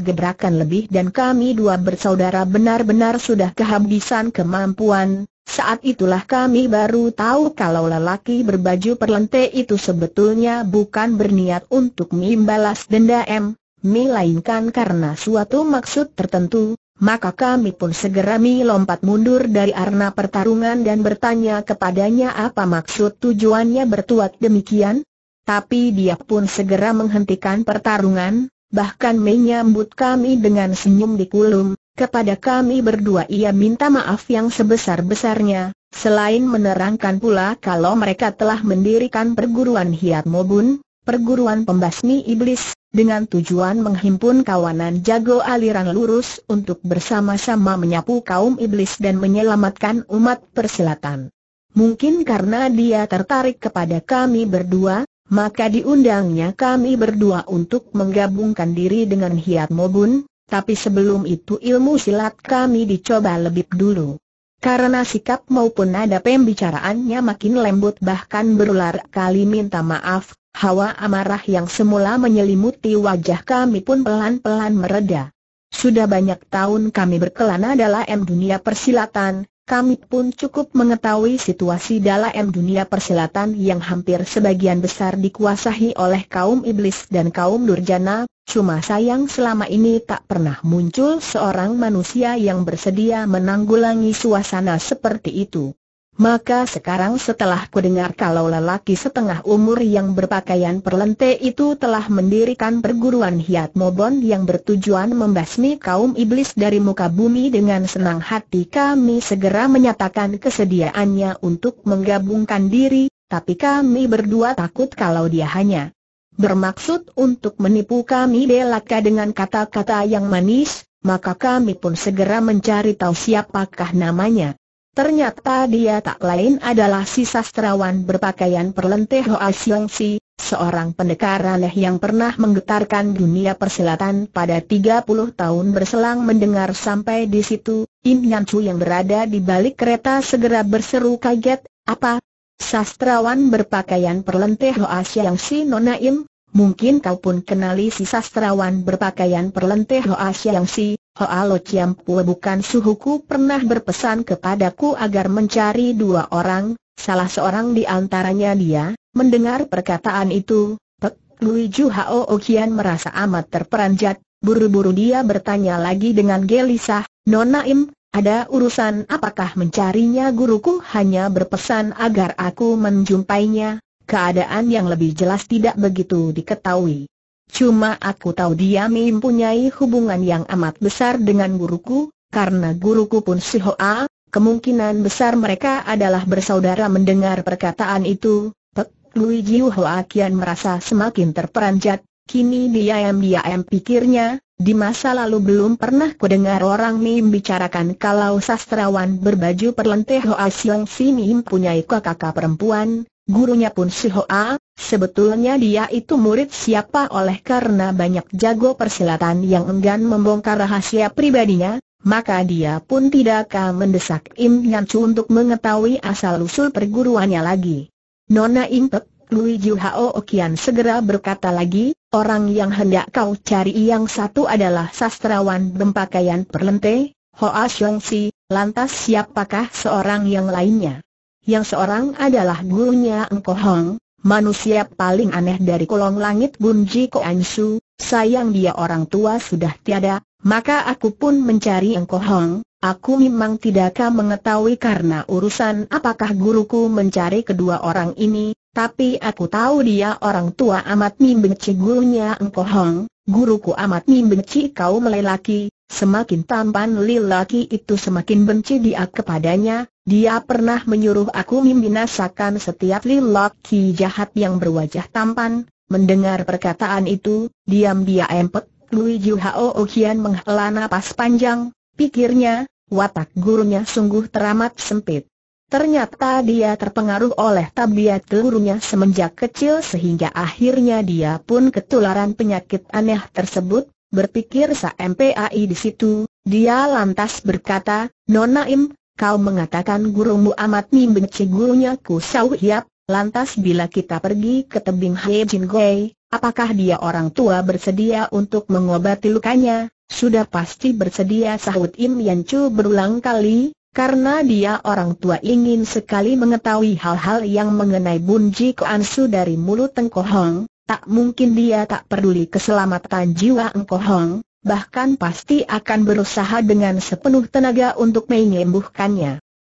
gebrakan lebih dan kami dua bersaudara benar-benar sudah kehabisan kemampuan. Saat itulah kami baru tahu kalau lelaki berbaju perlente itu sebetulnya bukan berniat untuk membalas dendam, melainkan karena suatu maksud tertentu, maka kami pun segera melompat mundur dari arena pertarungan dan bertanya kepadanya apa maksud tujuannya bertuat demikian. Tapi dia pun segera menghentikan pertarungan, bahkan menyambut kami dengan senyum di kulum. Kepada kami berdua ia minta maaf yang sebesar-besarnya, selain menerangkan pula kalau mereka telah mendirikan perguruan Hiat Mobun, perguruan pembasmi iblis, dengan tujuan menghimpun kawanan jago aliran lurus untuk bersama-sama menyapu kaum iblis dan menyelamatkan umat persilatan. Mungkin karena dia tertarik kepada kami berdua, maka diundangnya kami berdua untuk menggabungkan diri dengan Hiat Mobun, tapi sebelum itu ilmu silat kami dicoba lebih dulu. Karena sikap maupun nada pembicaraannya makin lembut bahkan berular kali minta maaf, Hawa amarah yang semula menyelimuti wajah kami pun pelan-pelan mereda. Sudah banyak tahun kami berkelana dalam dunia persilatan, kami pun cukup mengetahui situasi dalam dunia persilatan yang hampir sebagian besar dikuasahi oleh kaum iblis dan kaum durjana, cuma sayang selama ini tak pernah muncul seorang manusia yang bersedia menanggulangi suasana seperti itu. Maka sekarang setelah kudengar kalau lelaki setengah umur yang berpakaian perlente itu telah mendirikan perguruan Hiat Mobon yang bertujuan membasmi kaum iblis dari muka bumi dengan senang hati kami segera menyatakan kesediaannya untuk menggabungkan diri, tapi kami berdua takut kalau dia hanya bermaksud untuk menipu kami belaka dengan kata-kata yang manis, maka kami pun segera mencari tahu siapakah namanya. Ternyata dia tak lain adalah si sastrawan berpakaian perlenteh Hoa Siong Si, seorang pendekar aneh yang pernah menggetarkan dunia persilatan pada 30 tahun berselang mendengar sampai di situ, Im Nyan Chu yang berada di balik kereta segera berseru kaget, apa? Sastrawan berpakaian perlenteh Hoa Siong Si Nona Im, mungkin kau pun kenali si sastrawan berpakaian perlenteh Hoa Siong Si, Chiam Ciampue bukan suhuku pernah berpesan kepadaku agar mencari dua orang, salah seorang di antaranya dia, mendengar perkataan itu, Pek Lui Ju Hao Okian merasa amat terperanjat, buru-buru dia bertanya lagi dengan gelisah, Nona Im, ada urusan apakah mencarinya guruku hanya berpesan agar aku menjumpainya, keadaan yang lebih jelas tidak begitu diketahui. Cuma aku tahu dia mempunyai hubungan yang amat besar dengan guruku, karena guruku pun si Hoa, kemungkinan besar mereka adalah bersaudara mendengar perkataan itu. Pek Lui Jiu Hoa kian merasa semakin terperanjat, kini dia dia diam pikirnya, di masa lalu belum pernah kudengar orang Mim bicarakan kalau sastrawan berbaju perlenteh Hoa Siang Si Mim punya kakak perempuan, gurunya pun si Hoa, sebetulnya dia itu murid siapa oleh karena banyak jago persilatan yang enggan membongkar rahasia pribadinya, maka dia pun tidak akan mendesak Im Chu untuk mengetahui asal-usul perguruannya lagi. Nona Impek, Lui Ju Hao Okian segera berkata lagi, orang yang hendak kau cari yang satu adalah sastrawan bempakaian perlente, Hoa Xiong Si, lantas siapakah seorang yang lainnya? yang seorang adalah gurunya Engko Hong, manusia paling aneh dari kolong langit Bunji Ansu. sayang dia orang tua sudah tiada, maka aku pun mencari Engko Hong, aku memang tidakkah mengetahui karena urusan apakah guruku mencari kedua orang ini, tapi aku tahu dia orang tua amat membenci gurunya Engko Hong, guruku amat membenci kau melelaki, Semakin tampan lelaki itu semakin benci dia kepadanya, dia pernah menyuruh aku membinasakan setiap lelaki jahat yang berwajah tampan, mendengar perkataan itu, diam dia empet, Lui Ju Hao Kian menghela napas panjang, pikirnya, watak gurunya sungguh teramat sempit. Ternyata dia terpengaruh oleh tabiat gurunya semenjak kecil sehingga akhirnya dia pun ketularan penyakit aneh tersebut, berpikir Sa MPAI di situ, dia lantas berkata, Nona Im, kau mengatakan gurumu amat membenci gurunya Ku Sau Hiap, lantas bila kita pergi ke tebing Hei Jin Gui, apakah dia orang tua bersedia untuk mengobati lukanya? Sudah pasti bersedia sahut Im Yan Chu berulang kali, karena dia orang tua ingin sekali mengetahui hal-hal yang mengenai Bun Ji Kuan Su dari mulut tengko Hong tak mungkin dia tak peduli keselamatan jiwa Engko Hong, bahkan pasti akan berusaha dengan sepenuh tenaga untuk menyembuhkannya.